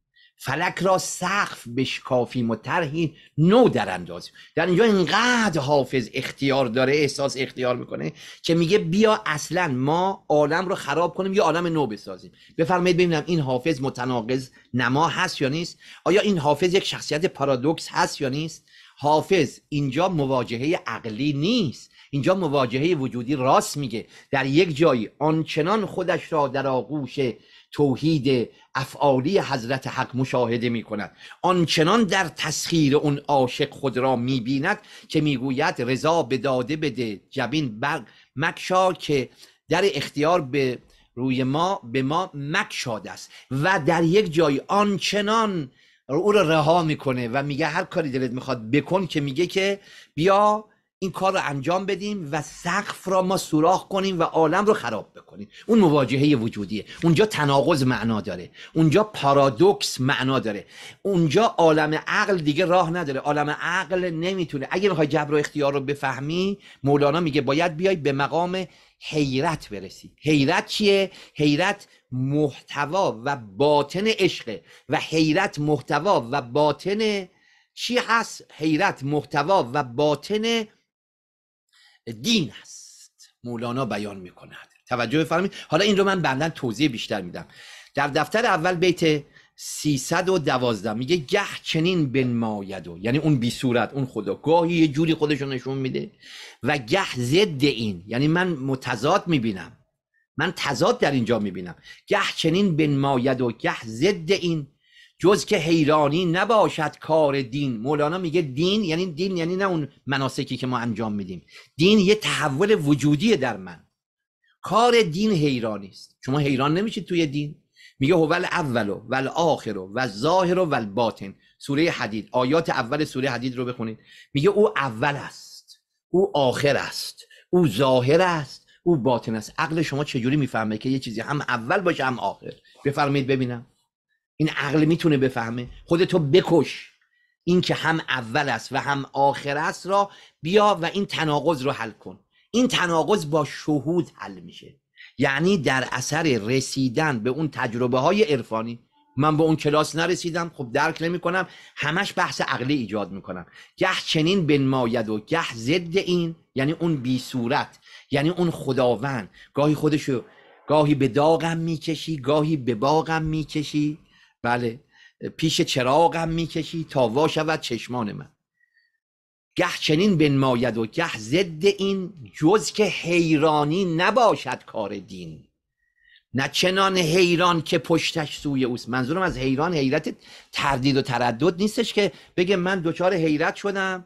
فلک را سقف بشکافی و طرحی نو در اندازیم در اینجا اینقدر حافظ اختیار داره احساس اختیار میکنه که میگه بیا اصلا ما عالم رو خراب کنیم یا عالم نو بسازیم بفرمایید ببینم این حافظ متناقض نما هست یا نیست آیا این حافظ یک شخصیت پارادوکس هست یا نیست حافظ اینجا مواجهه عقلی نیست اینجا مواجهه وجودی راست میگه در یک جایی آنچنان خودش را در آغوش توحید افعالی حضرت حق مشاهده می کند آنچنان در تسخیر اون عاشق خود را می بیند که میگوید رضا به داده بده جبین برق مکشا که در اختیار به روی ما به ما مکشاد است و در یک جای آنچنان او را رها میکنه و میگه هر کاری دلت میخواد بکن که میگه که بیا این کار رو انجام بدیم و سقف را ما سوراخ کنیم و عالم رو خراب بکنیم اون مواجهه وجودیه اونجا تناقض معنا داره اونجا پارادوکس معنا داره اونجا عالم عقل دیگه راه نداره عالم عقل نمیتونه اگه میخوای جبر و اختیار رو بفهمی مولانا میگه باید بیای به مقام حیرت برسی حیرت چیه حیرت محتوا و باطن عشقه و حیرت محتوا و باطن چی هست حیرت محتوا و باطن دین هست مولانا بیان می کند توجه فرمید حالا این رو من بعدا توضیح بیشتر میدم در دفتر اول بیت 312 میگه گه چنین بنماید و یعنی اون بی صورت اون خدا گاهی یه جوری خودش نشون میده و گه ضد این یعنی من متضاد میبینم من تضاد در اینجا میبینم گه چنین بنماید و گه ضد این جز که حیرانی نباشد کار دین مولانا میگه دین یعنی دین یعنی نه اون مناسکی که ما انجام میدیم دین یه تحول وجودیه در من کار دین حیرانی است شما حیران نمیشید توی دین میگه هول اول و آخر و ظاهر و باطن سوره حدید آیات اول سوره حدید رو بخونید میگه او اول است او آخر است او ظاهر است او باطن است عقل شما چجوری میفهمه که یه چیزی هم اول باشه هم آخر بفرمایید ببینم این عقل میتونه بفهمه خودتو بکش این که هم اول است و هم آخر است را بیا و این تناقض رو حل کن این تناقض با شهود حل میشه یعنی در اثر رسیدن به اون تجربه های عرفانی من به اون کلاس نرسیدم خب درک نمی کنم همش بحث عقلی ایجاد میکنم گه چنین بنماید و گه ضد این یعنی اون بی یعنی اون خداوند گاهی خودشو گاهی به داغم میکشی گاهی به باغم میکشی بله پیش چراغم میکشی تا وا شود چشمان من گه چنین بنماید و گه ضد این جز که حیرانی نباشد کار دین نه چنان حیران که پشتش سوی اوست منظورم از حیران حیرت تردید و تردد نیستش که بگه من دچار حیرت شدم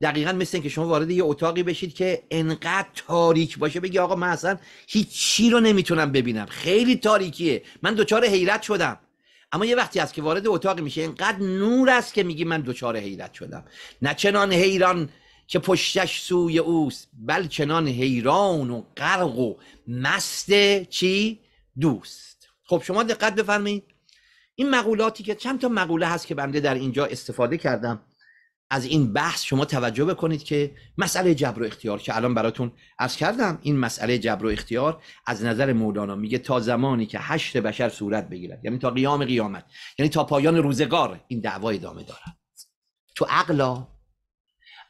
دقیقا مثل این که شما وارد یه اتاقی بشید که انقدر تاریک باشه بگی آقا من اصلا هیچی رو نمیتونم ببینم خیلی تاریکیه من دچار حیرت شدم اما یه وقتی از که وارد اتاق میشه اینقدر نور است که میگی من دچار حیرت شدم نه چنان حیران که پشتش سوی اوست بل چنان حیران و غرق و مست چی دوست خب شما دقت بفرمایید این مقولاتی که چند تا مقوله هست که بنده در اینجا استفاده کردم از این بحث شما توجه بکنید که مسئله جبر و اختیار که الان براتون عرض کردم این مسئله جبر و اختیار از نظر مولانا میگه تا زمانی که هشت بشر صورت بگیرد یعنی تا قیام قیامت یعنی تا پایان روزگار این دعوا ادامه دارد تو عقلا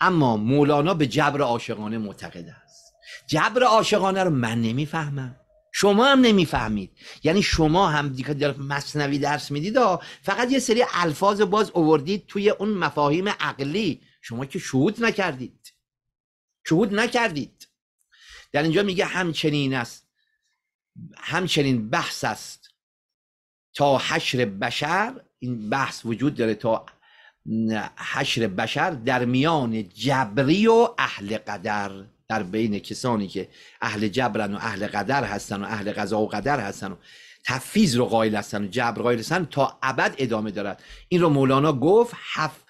اما مولانا به جبر عاشقانه معتقد است جبر عاشقانه رو من نمیفهمم شما هم نمیفهمید یعنی شما هم دیگه مصنوی درس میدید فقط یه سری الفاظ باز اووردید توی اون مفاهیم عقلی شما که شهود نکردید شهود نکردید در اینجا میگه همچنین است همچنین بحث است تا حشر بشر این بحث وجود داره تا حشر بشر در میان جبری و اهل قدر در بین کسانی که اهل جبرن و اهل قدر هستن و اهل قضا و قدر هستن و تفیز رو قائل هستن و جبر قائل هستن تا ابد ادامه دارد این رو مولانا گفت هفت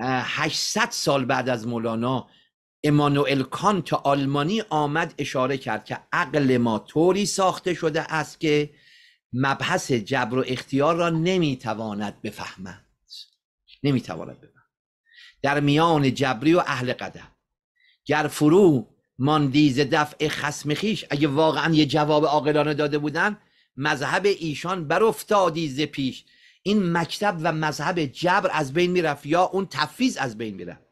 800 سال بعد از مولانا امانوئل کانت آلمانی آمد اشاره کرد که عقل ما طوری ساخته شده است که مبحث جبر و اختیار را نمیتواند بفهمد نمیتواند بفهمد در میان جبری و اهل قدر گر فرو ماندی دفع خسم خیش اگه واقعا یه جواب عاقلانه داده بودن مذهب ایشان افتادی ز پیش این مکتب و مذهب جبر از بین میرفت یا اون تفیز از بین میرفت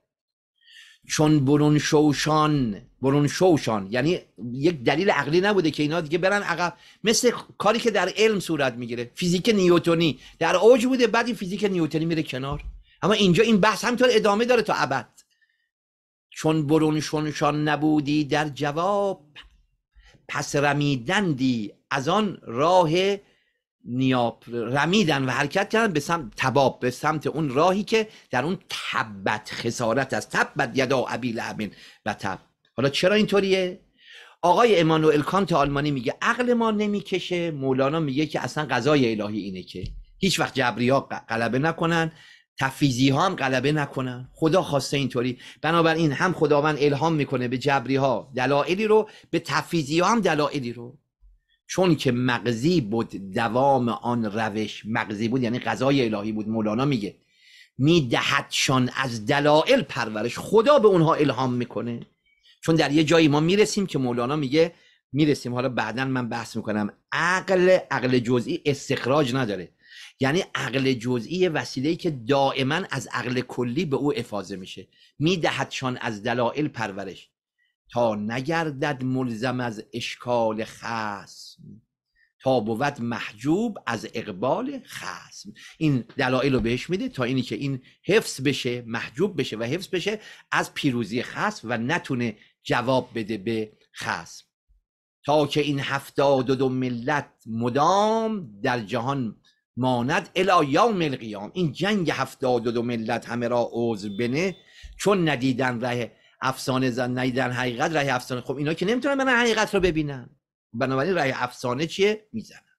چون برون شوشان برون شوشان یعنی یک دلیل عقلی نبوده که اینا دیگه برن عقب مثل کاری که در علم صورت میگیره فیزیک نیوتونی در اوج بوده بعد این فیزیک نیوتونی میره کنار اما اینجا این بحث همینطور ادامه داره تا ابد چون برون نبودی در جواب پس رمیدندی از آن راه نیاب رمیدن و حرکت کردن به سمت تباب به سمت اون راهی که در اون تبت خسارت است تبت یدا ابی لعبین و تب حالا چرا اینطوریه آقای امانوئل کانت آلمانی میگه عقل ما نمیکشه مولانا میگه که اصلا غذای الهی اینه که هیچ وقت جبری ها غلبه نکنن تفیزی ها هم غلبه نکنن خدا خواسته اینطوری بنابراین هم خداوند الهام میکنه به جبری ها دلایلی رو به تفیزی ها هم دلائلی رو چون که مغزی بود دوام آن روش مغزی بود یعنی غذای الهی بود مولانا میگه میدهدشان از دلائل پرورش خدا به اونها الهام میکنه چون در یه جایی ما میرسیم که مولانا میگه میرسیم حالا بعدا من بحث میکنم عقل عقل جزئی استخراج نداره یعنی عقل جزئی وسیله‌ای که دائما از عقل کلی به او افاضه میشه میدهدشان از دلایل پرورش تا نگردد ملزم از اشکال خصم تا بود محجوب از اقبال خصم این دلایل رو بهش میده تا اینی که این حفظ بشه محجوب بشه و حفظ بشه از پیروزی خصم و نتونه جواب بده به خصم تا که این هفتاد دو ملت مدام در جهان ماند الا یوم القیام این جنگ هفتاد دو ملت همه را عوض بنه چون ندیدن ره افسانه زن ندیدن حقیقت ره افسانه خب اینا که نمیتونن من حقیقت رو ببینن بنابراین ره افسانه چیه میزنن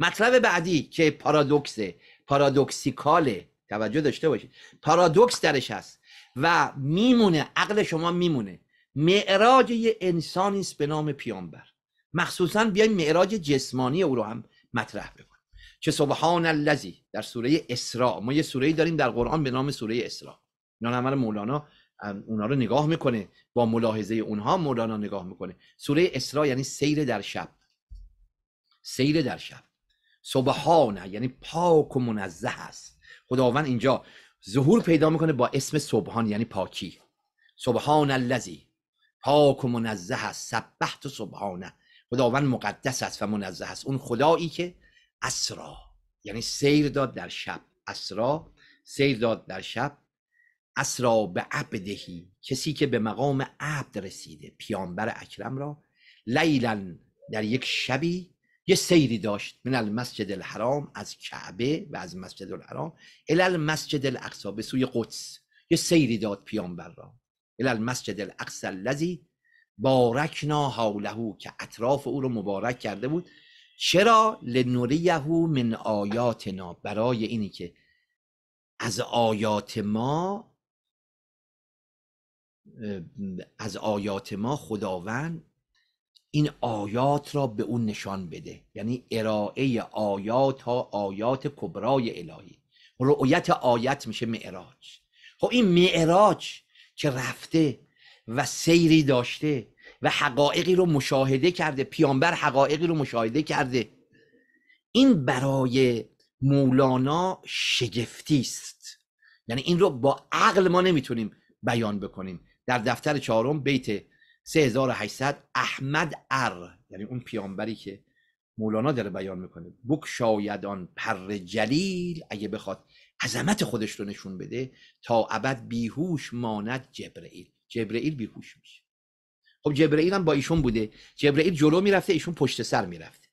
مطلب بعدی که پارادوکس پارادوکسیکاله توجه داشته باشید پارادوکس درش هست و میمونه عقل شما میمونه معراج یه انسانی است به نام پیامبر مخصوصا بیایم معراج جسمانی او رو هم مطرح که سبحان الذی در سوره اسراء ما یه سوره داریم در قرآن به نام سوره اسراء اینا عمل مولانا اونا رو نگاه میکنه با ملاحظه اونها مولانا نگاه میکنه سوره اسراء یعنی سیر در شب سیر در شب سبحانه یعنی پاک و منزه است خداوند اینجا ظهور پیدا میکنه با اسم سبحان یعنی پاکی سبحان الذی پاک و منزه است سبحت و سبحانه خداوند مقدس است و منزه است اون خدایی که اسرا یعنی سیر داد در شب اسرا سیر داد در شب اسرا به عبدهی کسی که به مقام عبد رسیده پیامبر اکرم را لیلا در یک شبی یه سیری داشت من المسجد الحرام از کعبه و از مسجد الحرام الی المسجد الاقصا به سوی قدس یه سیری داد پیامبر را الی المسجد الاقصا الذی بارکنا حوله که اطراف او رو مبارک کرده بود چرا لنوریه من آیاتنا برای اینی که از آیات ما از آیات ما خداوند این آیات را به اون نشان بده یعنی ارائه آیات ها آیات کبرای الهی رؤیت آیت میشه معراج خب این معراج که رفته و سیری داشته و حقایقی رو مشاهده کرده پیامبر حقایقی رو مشاهده کرده این برای مولانا شگفتی است یعنی این رو با عقل ما نمیتونیم بیان بکنیم در دفتر چهارم بیت 3800 احمد ار یعنی اون پیامبری که مولانا داره بیان میکنه بک شایدان پر جلیل اگه بخواد عظمت خودش رو نشون بده تا ابد بیهوش ماند جبرئیل جبرئیل بیهوش میشه خب جبرئیل هم با ایشون بوده جبرئیل جلو میرفته ایشون پشت سر میرفته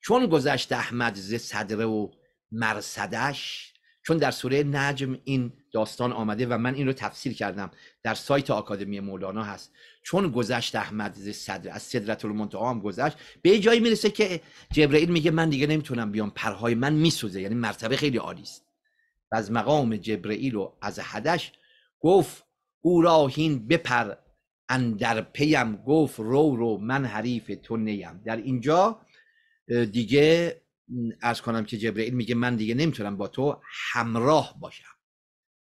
چون گذشت احمد ز صدره و مرصدش چون در سوره نجم این داستان آمده و من این رو تفسیر کردم در سایت آکادمی مولانا هست چون گذشت احمد ز صدر از صدرت المنتها هم گذشت به جایی میرسه که جبرئیل میگه من دیگه نمیتونم بیام پرهای من میسوزه یعنی مرتبه خیلی عالی است از مقام جبرئیل و از حدش گفت او راهین بپر اندر پیم گفت رو رو من حریف تو نیم در اینجا دیگه از کنم که جبرئیل میگه من دیگه نمیتونم با تو همراه باشم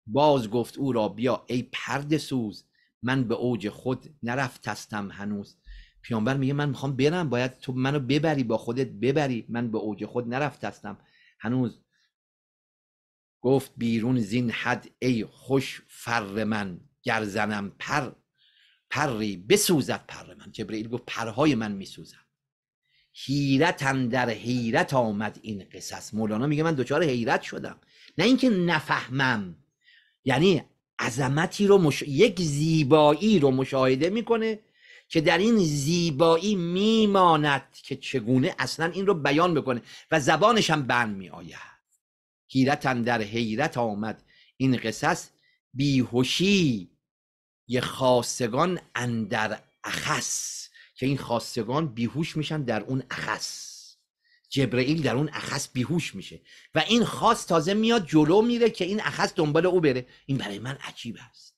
باز گفت او را بیا ای پرد سوز من به اوج خود نرفتستم هنوز پیانبر میگه من میخوام برم باید تو منو ببری با خودت ببری من به اوج خود نرفتستم هنوز گفت بیرون زین حد ای خوش فر من گرزنم پر پری بسوزد پر من جبرئیل گفت پرهای من میسوزد حیرتم در حیرت آمد این قصص مولانا میگه من دچار حیرت شدم نه اینکه نفهمم یعنی عظمتی رو یک زیبایی رو مشاهده میکنه که در این زیبایی میماند که چگونه اصلا این رو بیان بکنه و زبانش هم بند میآید حیرتم در حیرت آمد این قصص بیهوشی یه خاصگان اندر اخص که این خاصگان بیهوش میشن در اون اخص جبرئیل در اون اخص بیهوش میشه و این خاص تازه میاد جلو میره که این اخص دنبال او بره این برای من عجیب است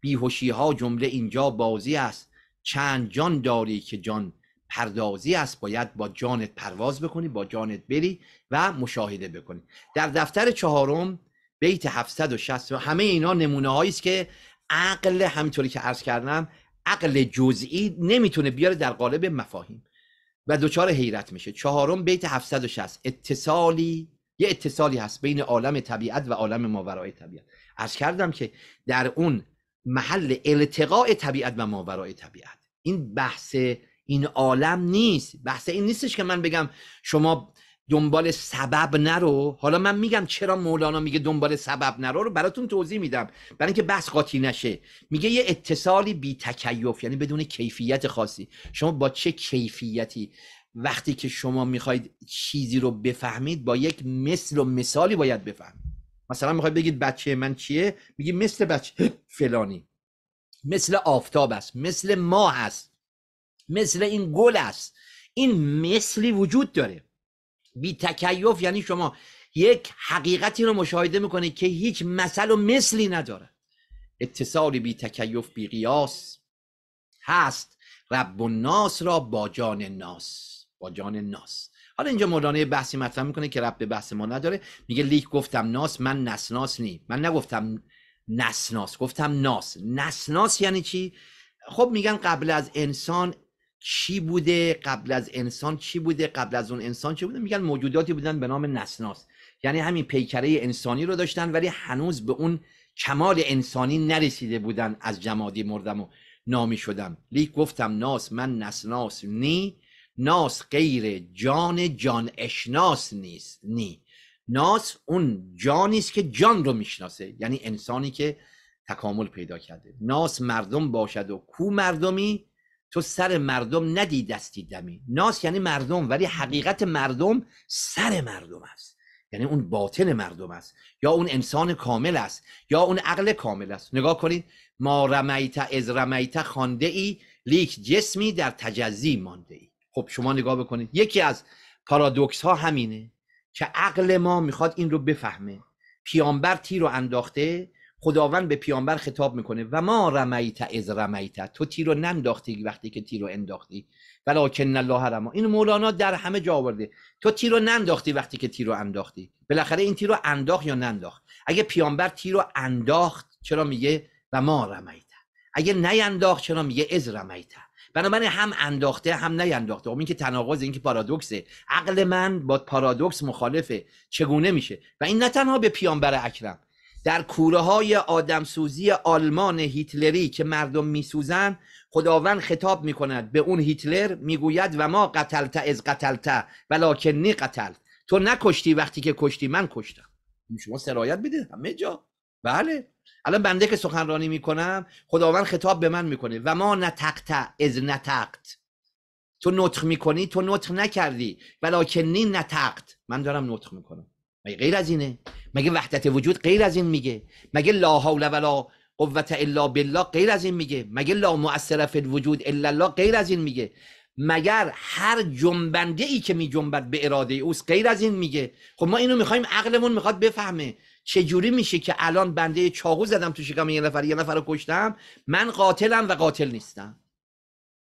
بیهوشی ها جمله اینجا بازی است چند جان داری که جان پردازی است باید با جانت پرواز بکنی با جانت بری و مشاهده بکنی در دفتر چهارم بیت 760 همه اینا نمونه است که عقل همینطوری که عرض کردم عقل جزئی نمیتونه بیاره در قالب مفاهیم و دچار حیرت میشه چهارم بیت 760 اتصالی یه اتصالی هست بین عالم طبیعت و عالم ماورای طبیعت عرض کردم که در اون محل التقاء طبیعت و ماورای طبیعت این بحث این عالم نیست بحث این نیستش که من بگم شما دنبال سبب نرو حالا من میگم چرا مولانا میگه دنبال سبب نرو رو براتون توضیح میدم برای اینکه بحث قاطی نشه میگه یه اتصالی بی تکیف یعنی بدون کیفیت خاصی شما با چه کیفیتی وقتی که شما میخواید چیزی رو بفهمید با یک مثل و مثالی باید بفهمید مثلا میخواید بگید بچه من چیه میگی مثل بچه *clears throat* فلانی مثل آفتاب است مثل ماه است مثل این گل است این مثلی وجود داره بی تکیف یعنی شما یک حقیقتی رو مشاهده میکنه که هیچ مثل و مثلی نداره اتصال بی تکیف بی قیاس هست رب و ناس را با جان ناس با جان ناس حالا اینجا مولانا بحثی مطرح میکنه که رب به بحث ما نداره میگه لیک گفتم ناس من نسناس نی من نگفتم نسناس گفتم ناس نسناس یعنی چی خب میگن قبل از انسان چی بوده قبل از انسان چی بوده قبل از اون انسان چی بوده میگن موجوداتی بودن به نام نسناس یعنی همین پیکره انسانی رو داشتن ولی هنوز به اون کمال انسانی نرسیده بودن از جمادی مردم و نامی شدم لیک گفتم ناس من نسناس نی ناس غیر جان جان اشناس نیست نی ناس اون جانی است که جان رو میشناسه یعنی انسانی که تکامل پیدا کرده ناس مردم باشد و کو مردمی تو سر مردم ندیدستی دمی ناس یعنی مردم ولی حقیقت مردم سر مردم است یعنی اون باطن مردم است یا اون انسان کامل است یا اون عقل کامل است نگاه کنید ما رمیت از رمیت خانده ای لیک جسمی در تجزی مانده ای خب شما نگاه بکنید یکی از پارادوکس ها همینه که عقل ما میخواد این رو بفهمه پیامبر تیر رو انداخته خداوند به پیامبر خطاب میکنه و ما رمیت از رمیت تو رو ننداختی وقتی که تیرو انداختی ولکن الله رما این مولانا در همه جا آورده تو رو ننداختی وقتی که رو انداختی بالاخره این رو انداخت یا ننداخت اگه پیامبر رو انداخت چرا میگه و ما رمیت اگه نینداخت چرا میگه از رمیت بنابراین هم انداخته هم نینداخته خب که تناقض این که پارادوکسه عقل من با پارادوکس مخالفه چگونه میشه و این نه تنها به پیامبر اکرم در کوره های آدمسوزی آلمان هیتلری که مردم میسوزن خداوند خطاب میکند به اون هیتلر میگوید و ما قتلت از قتلت نی قتل تو نکشتی وقتی که کشتی من کشتم شما سرایت بده همه جا بله الان بنده که سخنرانی میکنم خداوند خطاب به من میکنه و ما نتقت از نتقت تو نطق میکنی تو نطق نکردی نی نتقت من دارم نطق میکنم غیر از اینه مگه وحدت وجود غیر از این میگه مگه لا حول ولا قوت الا بالله غیر از این میگه مگه لا مؤثر فی الوجود الا الله غیر از این میگه مگر هر جنبنده ای که می جنبد به اراده اوست غیر از این میگه خب ما اینو میخوایم عقلمون میخواد بفهمه چه چجوری میشه که الان بنده چاقو زدم تو شکم یه نفر یه نفر رو کشتم من قاتلم و قاتل نیستم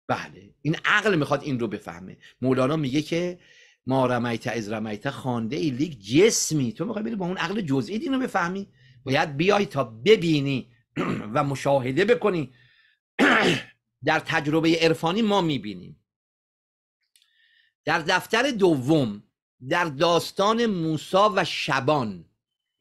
بله این عقل میخواد این رو بفهمه مولانا میگه که ما رمیت از رمیت خانده ای لیگ جسمی تو میخوای بری با اون عقل جزئی رو بفهمی باید بیای تا ببینی *clears throat* و مشاهده بکنی *clears throat* در تجربه عرفانی ما میبینیم در دفتر دوم در داستان موسا و شبان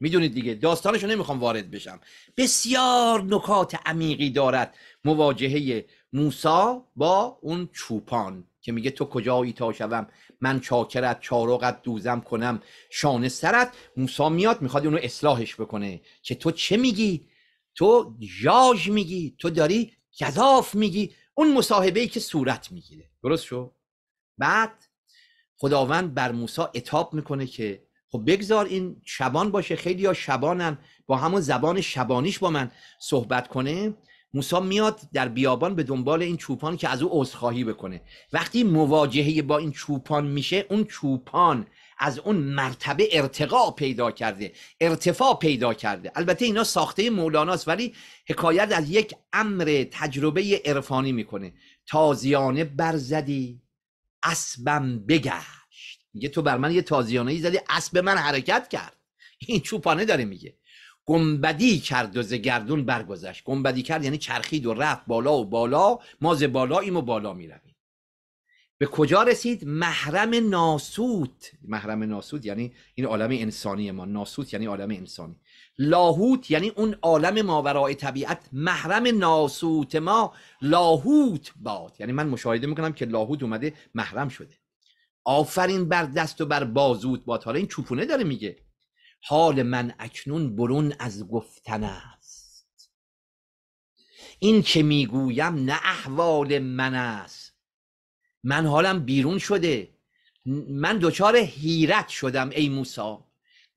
میدونید دیگه داستانش رو نمیخوام وارد بشم بسیار نکات عمیقی دارد مواجهه موسا با اون چوپان که میگه تو کجایی تا شوم من چاکرت چاروقت دوزم کنم شانه سرت موسی میاد میخواد اونو اصلاحش بکنه که تو چه میگی تو جاج میگی تو داری گذاف میگی اون مصاحبه ای که صورت میگیره درست شو بعد خداوند بر موسی اتاب میکنه که خب بگذار این شبان باشه خیلی ها شبانن با همون زبان شبانیش با من صحبت کنه موسا میاد در بیابان به دنبال این چوپان که از او عذرخواهی بکنه وقتی مواجهه با این چوپان میشه اون چوپان از اون مرتبه ارتقا پیدا کرده ارتفاع پیدا کرده البته اینا ساخته مولاناست ولی حکایت از یک امر تجربه عرفانی میکنه تازیانه برزدی اسبم بگشت میگه تو بر من یه تازیانه ای زدی اسب من حرکت کرد این چوپانه داره میگه گنبدی کرد و گردون برگذشت گنبدی کرد یعنی چرخید و رفت بالا و بالا ما ز بالا و بالا می میرویم به کجا رسید محرم ناسوت محرم ناسوت یعنی این عالم انسانی ما ناسوت یعنی عالم انسانی لاهوت یعنی اون عالم ماورای طبیعت محرم ناسوت ما لاهوت باد یعنی من مشاهده میکنم که لاهوت اومده محرم شده آفرین بر دست و بر بازوت باد حالا این چوپونه داره میگه حال من اکنون برون از گفتن است این که میگویم نه احوال من است من حالم بیرون شده من دچار حیرت شدم ای موسی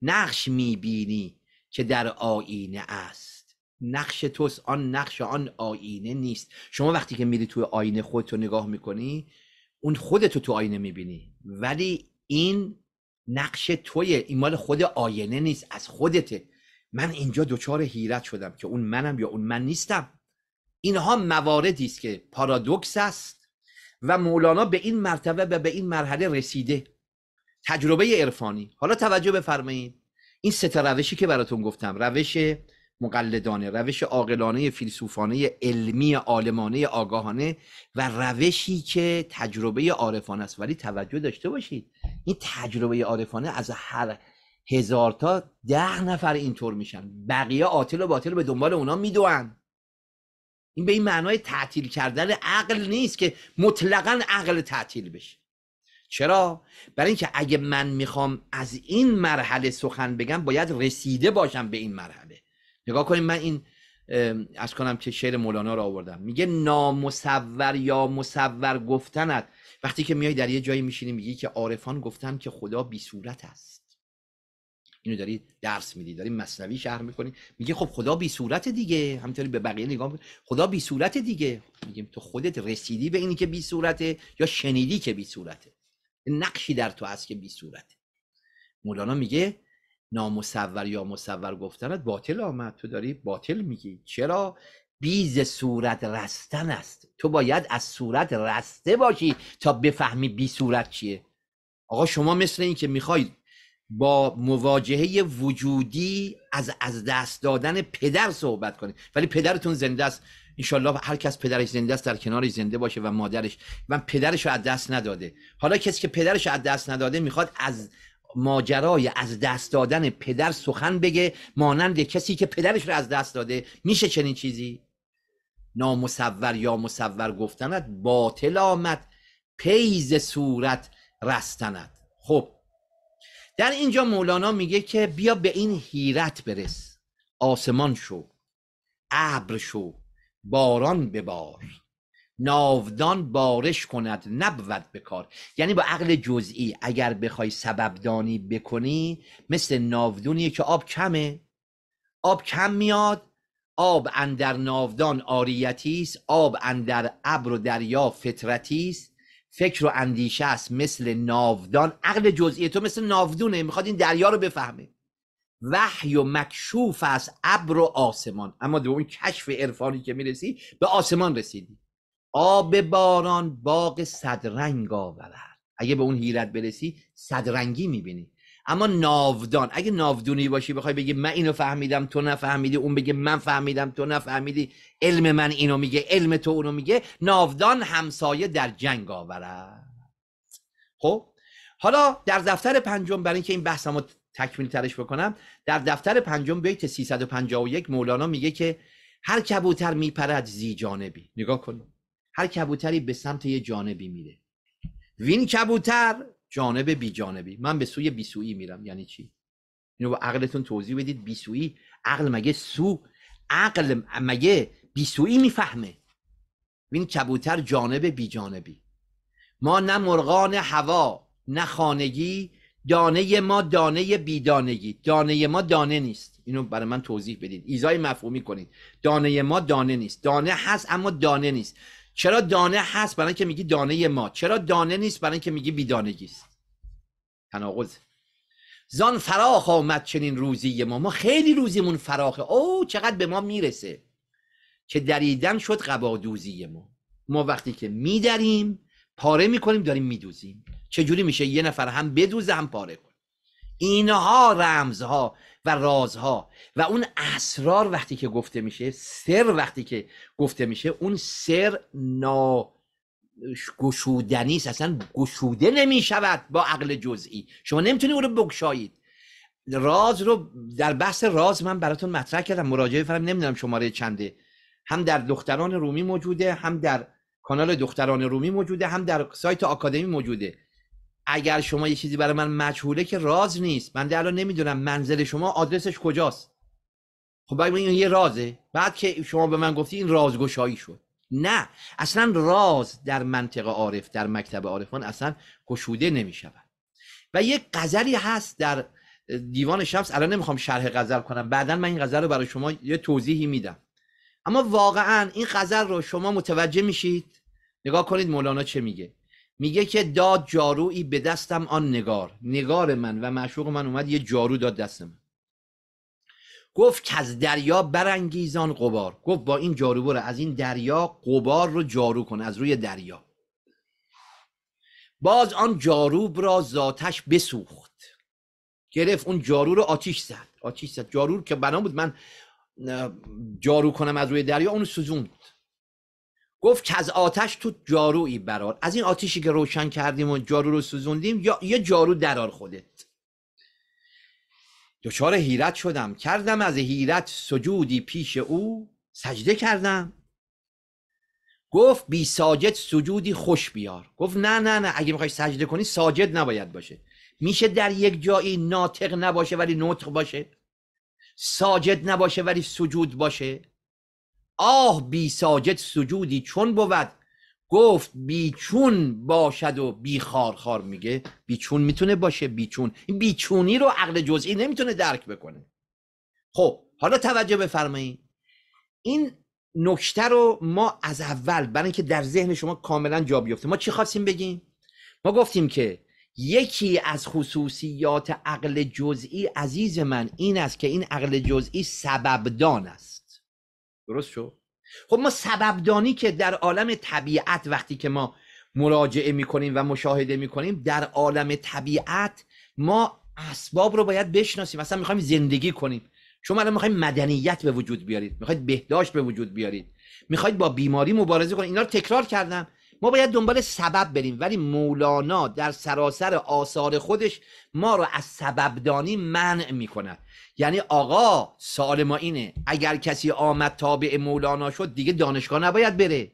نقش میبینی که در آینه است نقش توست آن نقش آن آینه نیست شما وقتی که میری تو آینه خودتو نگاه میکنی اون خودتو تو آینه میبینی ولی این نقش تویه این مال خود آینه نیست از خودته من اینجا دچار حیرت شدم که اون منم یا اون من نیستم اینها مواردی است که پارادوکس است و مولانا به این مرتبه و به این مرحله رسیده تجربه عرفانی حالا توجه بفرمایید این سه روشی که براتون گفتم روش مقلدانه روش عاقلانه فیلسوفانه علمی عالمانه آگاهانه و روشی که تجربه عارفانه است ولی توجه داشته باشید این تجربه عارفانه از هر هزار تا ده نفر اینطور میشن بقیه عاطل و باطل به دنبال اونا میدوند این به این معنای تعطیل کردن عقل نیست که مطلقا عقل تعطیل بشه چرا برای اینکه اگه من میخوام از این مرحله سخن بگم باید رسیده باشم به این مرحله نگاه کنید من این از کنم که شعر مولانا رو آوردم میگه نامصور یا مصور گفتند وقتی که میای در یه جایی میشینی میگی که عارفان گفتن که خدا بی صورت است اینو داری درس میدی داری مصنوی شهر میکنی میگه خب خدا بی صورت دیگه همینطوری به بقیه نگاه خدا بی صورت دیگه میگیم تو خودت رسیدی به اینی که بی صورته یا شنیدی که بی صورته نقشی در تو هست که بی صورته مولانا میگه نامصور یا مصور گفتنت باطل آمد تو داری باطل میگی چرا بیز صورت رستن است تو باید از صورت رسته باشی تا بفهمی بی صورت چیه آقا شما مثل این که میخواید با مواجهه وجودی از از دست دادن پدر صحبت کنید ولی پدرتون زنده است انشالله هر کس پدرش زنده است در کنارش زنده باشه و مادرش و پدرش رو از دست نداده حالا کسی که پدرش رو از دست نداده میخواد از ماجرای از دست دادن پدر سخن بگه مانند کسی که پدرش رو از دست داده میشه چنین چیزی نامصور یا مصور گفتند باطل آمد پیز صورت رستند خب در اینجا مولانا میگه که بیا به این حیرت برس آسمان شو ابر شو باران ببار ناودان بارش کند نبود به کار یعنی با عقل جزئی اگر بخوای سببدانی بکنی مثل ناودونیه که آب کمه آب کم میاد آب اندر ناودان آریتی است آب اندر ابر و دریا فطرتی است فکر و اندیشه است مثل ناودان عقل جزئی تو مثل ناودونه میخواد این دریا رو بفهمه وحی و مکشوف است ابر و آسمان اما اون کشف عرفانی که میرسی به آسمان رسیدی آب باران باغ رنگ آورد اگه به اون حیرت برسی صدرنگی میبینی اما ناودان اگه ناودونی باشی بخوای بگی من اینو فهمیدم تو نفهمیدی اون بگه من فهمیدم تو نفهمیدی علم من اینو میگه علم تو اونو میگه ناودان همسایه در جنگ آورد خب حالا در دفتر پنجم برای اینکه این بحثمو تکمیل ترش بکنم در دفتر پنجم بیت 351 مولانا میگه که هر کبوتر میپرد زی جانبی نگاه کنید هر کبوتری به سمت یه جانبی میره وین کبوتر جانب بی جانبی من به سوی بیسویی میرم یعنی چی اینو با عقلتون توضیح بدید بیسویی عقل مگه سو عقل مگه بیسویی میفهمه وین کبوتر جانب بی جانبی ما نه مرغان هوا نه خانگی دانه ما دانه بیدانگی دانه ما دانه نیست اینو برای من توضیح بدید ایزای مفهومی کنید دانه ما دانه نیست دانه هست اما دانه نیست چرا دانه هست برای که میگی دانه ما چرا دانه نیست برای که میگی بیدانگی است تناقض زان فراخ آمد چنین روزی ما ما خیلی روزیمون فراخه او چقدر به ما میرسه که دریدن شد قبادوزی ما ما وقتی که میدریم پاره میکنیم داریم میدوزیم چجوری میشه یه نفر هم بدوزه هم پاره کنه اینها رمزها و رازها و اون اسرار وقتی که گفته میشه سر وقتی که گفته میشه اون سر نا اصلا گشوده نمی شود با عقل جزئی شما نمیتونید او رو بگشایید راز رو در بحث راز من براتون مطرح کردم مراجعه فرم نمیدونم شماره چنده هم در دختران رومی موجوده هم در کانال دختران رومی موجوده هم در سایت آکادمی موجوده اگر شما یه چیزی برای من مجهوله که راز نیست من الان نمیدونم منزل شما آدرسش کجاست خب این یه رازه بعد که شما به من گفتی این رازگشایی شد نه اصلا راز در منطقه عارف در مکتب عارفان اصلا گشوده نمی و یه غزلی هست در دیوان شمس الان نمیخوام شرح غزل کنم بعدا من این غزل رو برای شما یه توضیحی میدم اما واقعا این غزل رو شما متوجه میشید نگاه کنید مولانا چه میگه میگه که داد جارویی به دستم آن نگار نگار من و معشوق من اومد یه جارو داد دستم گفت که از دریا برانگیزان قبار گفت با این جارو بره از این دریا قبار رو جارو کن از روی دریا باز آن جاروب را ذاتش بسوخت گرفت اون جارو رو آتیش زد آتیش زد جارو که بنا بود من جارو کنم از روی دریا اون سوزوند گفت که از آتش تو جارویی برار از این آتیشی که روشن کردیم و جارو رو سوزوندیم یا یه جارو درار خودت دچار حیرت شدم کردم از حیرت سجودی پیش او سجده کردم گفت بی ساجد سجودی خوش بیار گفت نه نه نه اگه میخوای سجده کنی ساجد نباید باشه میشه در یک جایی ناطق نباشه ولی نطق باشه ساجد نباشه ولی سجود باشه آه بی ساجد سجودی چون بود گفت بیچون باشد و بی خار خار میگه بیچون میتونه باشه بیچون این بیچونی رو عقل جزئی نمیتونه درک بکنه خب حالا توجه بفرمایید این نکته رو ما از اول برای اینکه در ذهن شما کاملا جا بیفته ما چی خواستیم بگیم ما گفتیم که یکی از خصوصیات عقل جزئی عزیز من این است که این عقل جزئی سببدان است درست خب ما سببدانی که در عالم طبیعت وقتی که ما مراجعه میکنیم و مشاهده میکنیم در عالم طبیعت ما اسباب رو باید بشناسیم اصلا میخوایم زندگی کنیم شما الان میخواید مدنیت به وجود بیارید میخواید بهداشت به وجود بیارید میخواید با بیماری مبارزه کنید اینا رو تکرار کردم ما باید دنبال سبب بریم ولی مولانا در سراسر آثار خودش ما رو از سببدانی منع میکند یعنی آقا سوال ما اینه اگر کسی آمد تابع مولانا شد دیگه دانشگاه نباید بره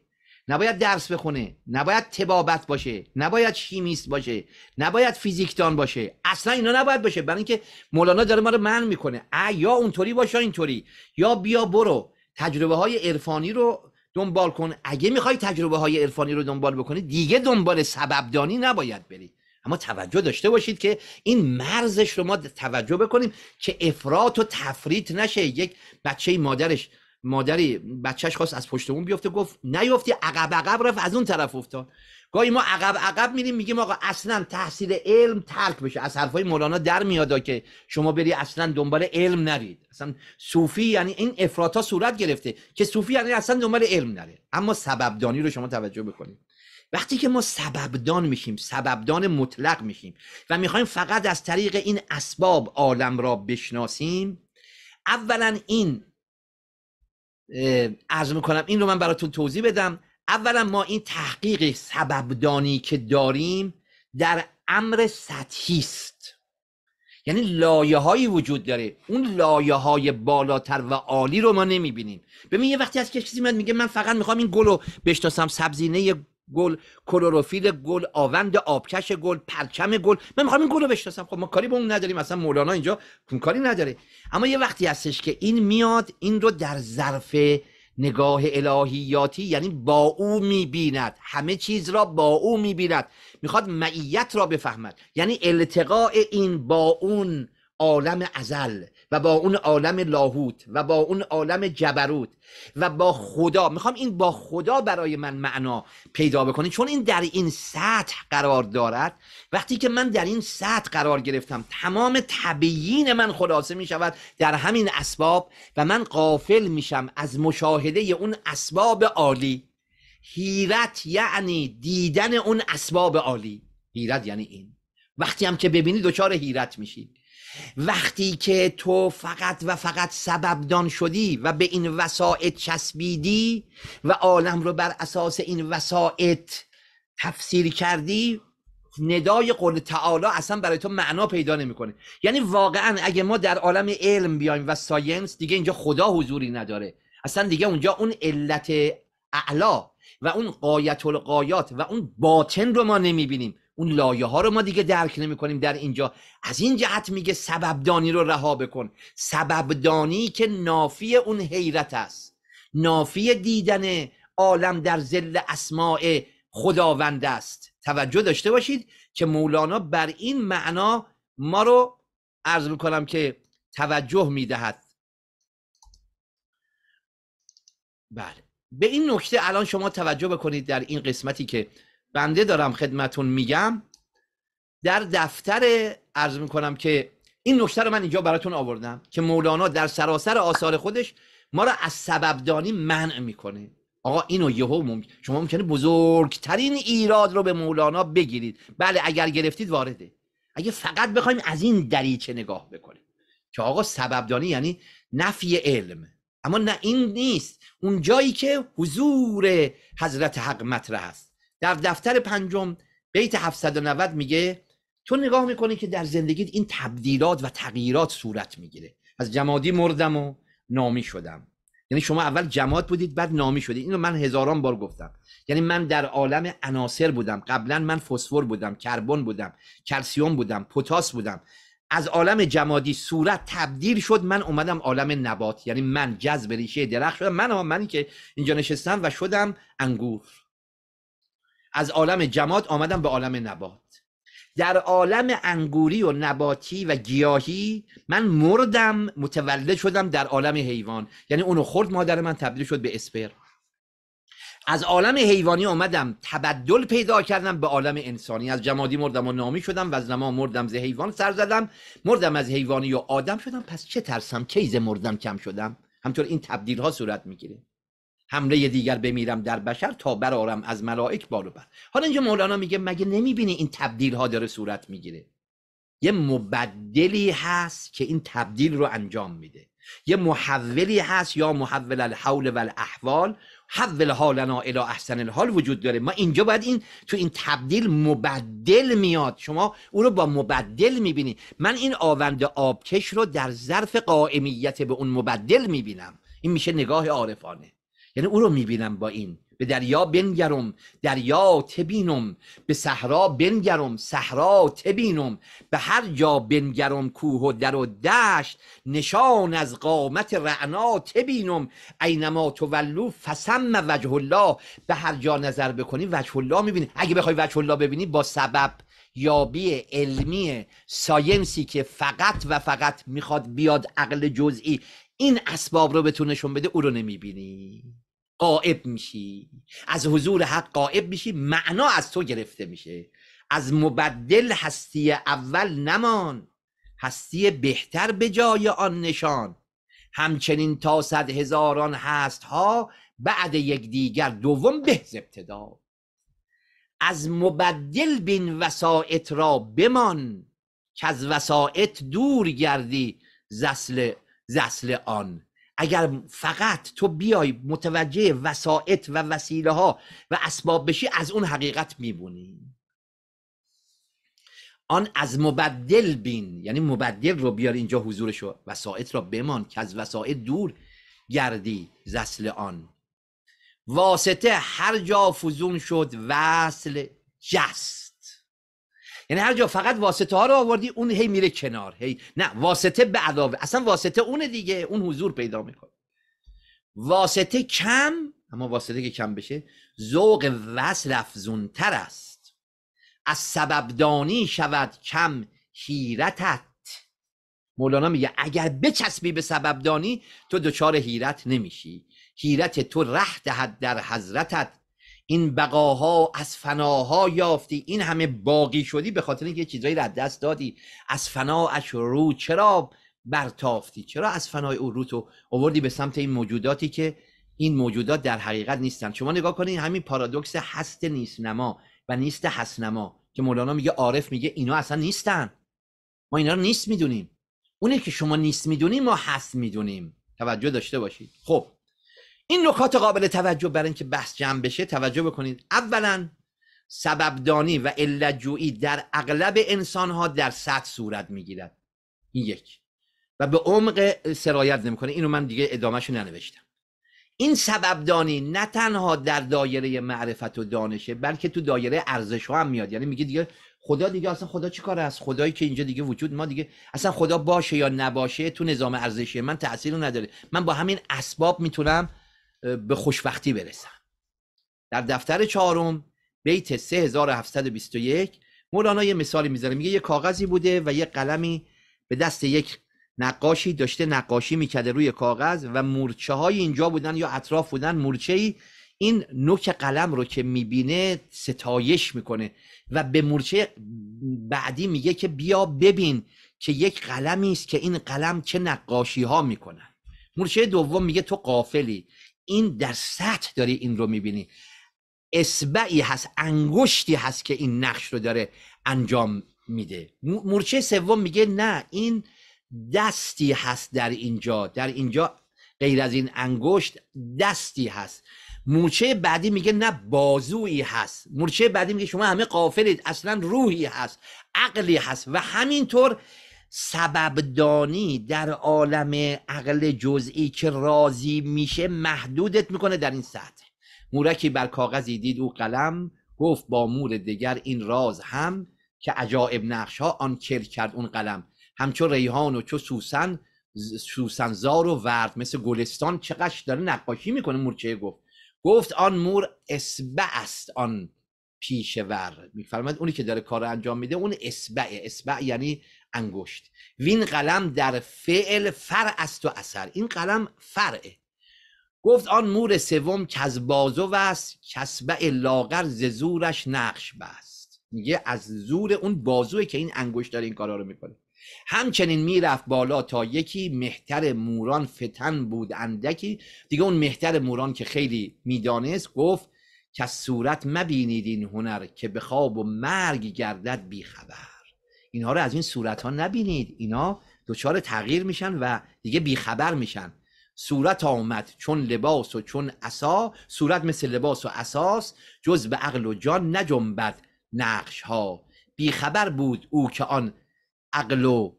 نباید درس بخونه نباید تبابت باشه نباید شیمیست باشه نباید فیزیکدان باشه اصلا اینا نباید باشه برای اینکه مولانا داره ما رو من میکنه یا اونطوری باشه یا اینطوری یا بیا برو تجربه های عرفانی رو دنبال کن اگه میخوای تجربه های عرفانی رو دنبال بکنی دیگه دنبال سببدانی نباید بری اما توجه داشته باشید که این مرزش رو ما توجه بکنیم که افراط و تفریط نشه یک بچه مادرش مادری بچهش خواست از پشت اون بیفته گفت نیفتی عقب عقب رفت از اون طرف افتاد گاهی ما عقب عقب میریم میگیم آقا اصلا تحصیل علم ترک بشه از حرفای مولانا در میاد که شما بری اصلا دنبال علم نرید اصلا صوفی یعنی این افراطا صورت گرفته که صوفی یعنی اصلا دنبال علم نره اما دانی رو شما توجه بکنید وقتی که ما سببدان میشیم سببدان مطلق میشیم و میخوایم فقط از طریق این اسباب عالم را بشناسیم اولا این ارز میکنم این رو من براتون توضیح بدم اولا ما این تحقیق سببدانی که داریم در امر سطحی است یعنی لایه هایی وجود داره اون لایه های بالاتر و عالی رو ما نمیبینیم ببین یه وقتی از کسی میاد میگه من فقط میخوام این گل رو بشناسم سبزینه گل کلروفیل گل آوند آبکش گل پرچم گل من میخوام این گل رو بشناسم خب ما کاری به اون نداریم اصلا مولانا اینجا اون کاری نداره اما یه وقتی هستش که این میاد این رو در ظرف نگاه الهیاتی یعنی با او میبیند همه چیز را با او میبیند میخواد معیت را بفهمد یعنی التقاء این با اون عالم ازل و با اون عالم لاهوت و با اون عالم جبروت و با خدا میخوام این با خدا برای من معنا پیدا بکنه چون این در این سطح قرار دارد وقتی که من در این سطح قرار گرفتم تمام طبیعین من خلاصه میشود در همین اسباب و من قافل میشم از مشاهده اون اسباب عالی هیرت یعنی دیدن اون اسباب عالی هیرت یعنی این وقتی هم که ببینی دچار هیرت میشید وقتی که تو فقط و فقط سببدان شدی و به این وسایط چسبیدی و عالم رو بر اساس این وسایط تفسیر کردی ندای قول تعالی اصلا برای تو معنا پیدا نمیکنه یعنی واقعا اگه ما در عالم علم بیایم و ساینس دیگه اینجا خدا حضوری نداره اصلا دیگه اونجا اون علت اعلا و اون قایت القایات و اون باطن رو ما نمیبینیم اون لایه ها رو ما دیگه درک نمی کنیم در اینجا از این جهت میگه سببدانی رو رها بکن سببدانی که نافی اون حیرت است نافی دیدن عالم در زل اسماع خداوند است توجه داشته باشید که مولانا بر این معنا ما رو عرض میکنم که توجه میدهد بله به این نکته الان شما توجه بکنید در این قسمتی که بنده دارم خدمتون میگم در دفتر عرض میکنم که این نکته رو من اینجا براتون آوردم که مولانا در سراسر آثار خودش ما را از سببدانی منع میکنه آقا اینو یهو ممکن شما ممکنه بزرگترین ایراد رو به مولانا بگیرید بله اگر گرفتید وارده اگه فقط بخوایم از این دریچه نگاه بکنیم که آقا سببدانی یعنی نفی علم اما نه این نیست اون جایی که حضور حضرت حق مطرح است در دفتر پنجم بیت 790 میگه تو نگاه میکنی که در زندگیت این تبدیلات و تغییرات صورت میگیره از جمادی مردم و نامی شدم یعنی شما اول جماد بودید بعد نامی شدید اینو من هزاران بار گفتم یعنی من در عالم عناصر بودم قبلا من فسفر بودم کربن بودم کلسیوم بودم پتاس بودم از عالم جمادی صورت تبدیل شد من اومدم عالم نبات یعنی من جذب ریشه درخت شدم من منی که اینجا نشستم و شدم انگور از عالم جماد آمدم به عالم نبات در عالم انگوری و نباتی و گیاهی من مردم متولد شدم در عالم حیوان یعنی اونو خورد مادر من تبدیل شد به اسپر از عالم حیوانی آمدم تبدل پیدا کردم به عالم انسانی از جمادی مردم و نامی شدم و از نما مردم ز حیوان سر زدم مردم از حیوانی و آدم شدم پس چه ترسم کیز مردم کم شدم همطور این تبدیل ها صورت میگیره حمله دیگر بمیرم در بشر تا برارم از ملائک و بر حالا اینجا مولانا میگه مگه نمیبینی این تبدیل ها داره صورت میگیره یه مبدلی هست که این تبدیل رو انجام میده یه محولی هست یا محول الحول و الاحوال حول حالنا الى احسن الحال وجود داره ما اینجا باید این تو این تبدیل مبدل میاد شما او رو با مبدل میبینی من این آوند آبکش رو در ظرف قائمیت به اون مبدل میبینم این میشه نگاه عارفانه یعنی او رو میبینم با این به دریا بنگرم دریا تبینم به صحرا بنگرم صحرا تبینم به هر جا بنگرم کوه و در و دشت نشان از قامت رعنا تبینم اینما تولو فسم وجه الله به هر جا نظر بکنی وجه الله میبینی اگه بخوای وجه الله ببینی با سبب یابی علمی ساینسی که فقط و فقط میخواد بیاد عقل جزئی این اسباب رو بتونشون بده او رو نمیبینی قائب میشی از حضور حق قائب میشی معنا از تو گرفته میشه از مبدل هستی اول نمان هستی بهتر به جای آن نشان همچنین تا صد هزاران هست ها بعد دیگر دوم به ابتدا از مبدل بین وسائط را بمان که از وسائط دور گردی زسل زسل آن اگر فقط تو بیای متوجه وسائط و وسیله ها و اسباب بشی از اون حقیقت میبونی آن از مبدل بین یعنی مبدل رو بیار اینجا حضورش و وسائط را بمان که از وسائط دور گردی زسل آن واسطه هر جا فزون شد وصل جس یعنی هر جا فقط واسطه ها رو آوردی اون هی میره کنار هی نه واسطه به علاوه اصلا واسطه اون دیگه اون حضور پیدا میکنه واسطه کم اما واسطه که کم بشه ذوق وصل افزونتر است از سببدانی شود کم حیرتت مولانا میگه اگر بچسبی به سببدانی تو دچار حیرت نمیشی حیرت تو ره دهد در حضرتت این بقاها از فناها یافتی این همه باقی شدی به خاطر اینکه چیزایی را دست دادی از فناش رو چرا برتافتی چرا از فنای او رو تو آوردی به سمت این موجوداتی که این موجودات در حقیقت نیستن شما نگاه کنید همین پارادوکس هست نیست نما و نیست هست نما که مولانا میگه عارف میگه اینا اصلا نیستن ما اینا رو نیست میدونیم اونه که شما نیست میدونیم ما هست میدونیم توجه داشته باشید خب این نکات قابل توجه برای اینکه بحث جمع بشه توجه بکنید اولا سببدانی و علتجویی در اغلب انسان ها در صد صورت میگیرد این یک و به عمق سرایت نمیکنه اینو من دیگه ادامهشو ننوشتم این سببدانی نه تنها در دایره معرفت و دانشه بلکه تو دایره ارزش ها هم میاد یعنی میگه دیگه خدا دیگه اصلا خدا چی است خدایی که اینجا دیگه وجود ما دیگه اصلا خدا باشه یا نباشه تو نظام ارزشی من تاثیر نداره من با همین اسباب میتونم به خوشبختی برسم در دفتر چهارم بیت 3721 مولانا یه مثالی میذاره میگه یه کاغذی بوده و یه قلمی به دست یک نقاشی داشته نقاشی میکرده روی کاغذ و مورچه های اینجا بودن یا اطراف بودن مورچه ای این نوک قلم رو که میبینه ستایش میکنه و به مورچه بعدی میگه که بیا ببین که یک قلمی است که این قلم چه نقاشی ها میکنن مورچه دوم میگه تو قافلی این در سطح داری این رو میبینی اسبعی هست انگشتی هست که این نقش رو داره انجام میده مورچه سوم میگه نه این دستی هست در اینجا در اینجا غیر از این انگشت دستی هست مورچه بعدی میگه نه بازویی هست مورچه بعدی میگه شما همه قافلید اصلا روحی هست عقلی هست و همینطور سببدانی در عالم عقل جزئی که راضی میشه محدودت میکنه در این سطح مورکی بر کاغذی دید او قلم گفت با مور دیگر این راز هم که عجائب نقش ها آن کل کرد اون قلم همچون ریحان و چو سوسن سوسنزار و ورد مثل گلستان چقدر داره نقاشی میکنه مورچه گفت گفت آن مور اسبه است آن پیشور میفرماید اونی که داره کار انجام میده اون اسبع اسبع یعنی انگشت وین قلم در فعل فر است و اثر این قلم فرعه گفت آن مور سوم از بازو است کسبع لاغر ز زورش نقش بست میگه از زور اون بازوه که این انگشت داره این کارا رو میکنه همچنین میرفت بالا تا یکی مهتر موران فتن بود اندکی دیگه اون مهتر موران که خیلی میدانست گفت از صورت مبینید این هنر که به خواب و مرگ گردد بیخبر اینها رو از این صورت ها نبینید اینا دچار تغییر میشن و دیگه بیخبر میشن صورت آمد چون لباس و چون اسا، صورت مثل لباس و اساس جز به عقل و جان نجنبد نقش ها بیخبر بود او که آن عقل و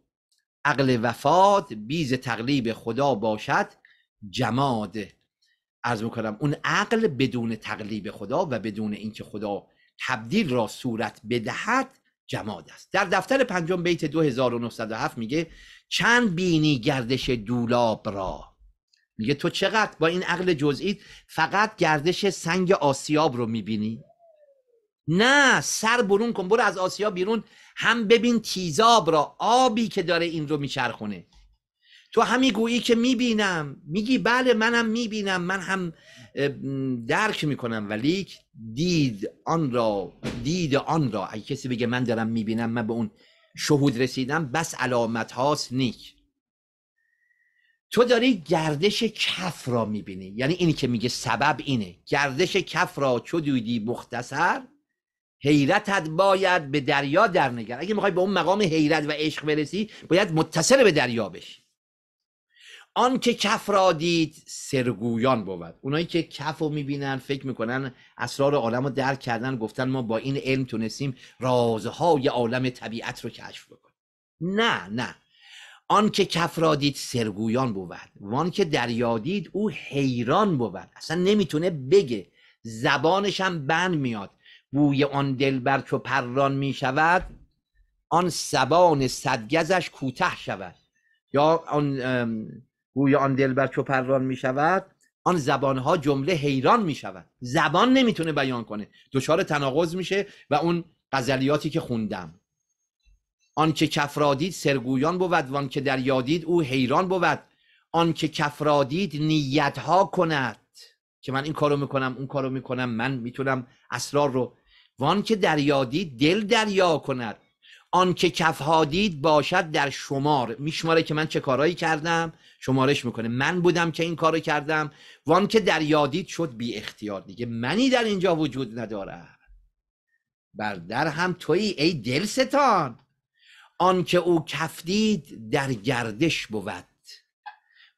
عقل وفاد بیز تقلیب خدا باشد جماد ارز میکنم اون عقل بدون تقلیب خدا و بدون اینکه خدا تبدیل را صورت بدهد جماد است در دفتر پنجم بیت 2907 میگه چند بینی گردش دولاب را میگه تو چقدر با این عقل جزئی فقط گردش سنگ آسیاب رو میبینی نه سر برون کن برو از آسیاب بیرون هم ببین تیزاب را آبی که داره این رو میچرخونه تو همی گویی که میبینم میگی بله منم میبینم من هم درک میکنم ولی دید آن را دید آن را اگه کسی بگه من دارم میبینم من به اون شهود رسیدم بس علامت هاست نیک تو داری گردش کف را میبینی یعنی اینی که میگه سبب اینه گردش کف را چو دیدی مختصر حیرتت باید به دریا نگر اگه میخوای به اون مقام حیرت و عشق برسی باید متصل به دریا بشی آن که کف را دید سرگویان بود اونایی که کف رو میبینن فکر میکنن اسرار عالم رو درک کردن گفتن ما با این علم تونستیم رازهای عالم طبیعت رو کشف بکنیم نه نه آن که کف را دید سرگویان بود وان که دریا دید او حیران بود اصلا نمیتونه بگه زبانش هم بند میاد بوی آن دلبر که پران میشود آن سبان صدگزش کوتاه شود یا آن گوی آن دلبر چو پران می شود آن زبانها جمله حیران می شود زبان نمیتونه بیان کنه دچار تناقض میشه و اون غزلیاتی که خوندم که کفرادید سرگویان بود وان که در یادید او حیران بود که کفرادید نیت ها کند که من این کارو میکنم اون کارو میکنم من میتونم اسرار رو وان که در یادید دل دریا کند آنکه کف ها دید باشد در شمار میشماره که من چه کارهایی کردم شمارش میکنه من بودم که این کارو کردم وان که در یادید شد بی اختیار دیگه منی در اینجا وجود نداره بر در هم تویی ای آن آنکه او کف در گردش بود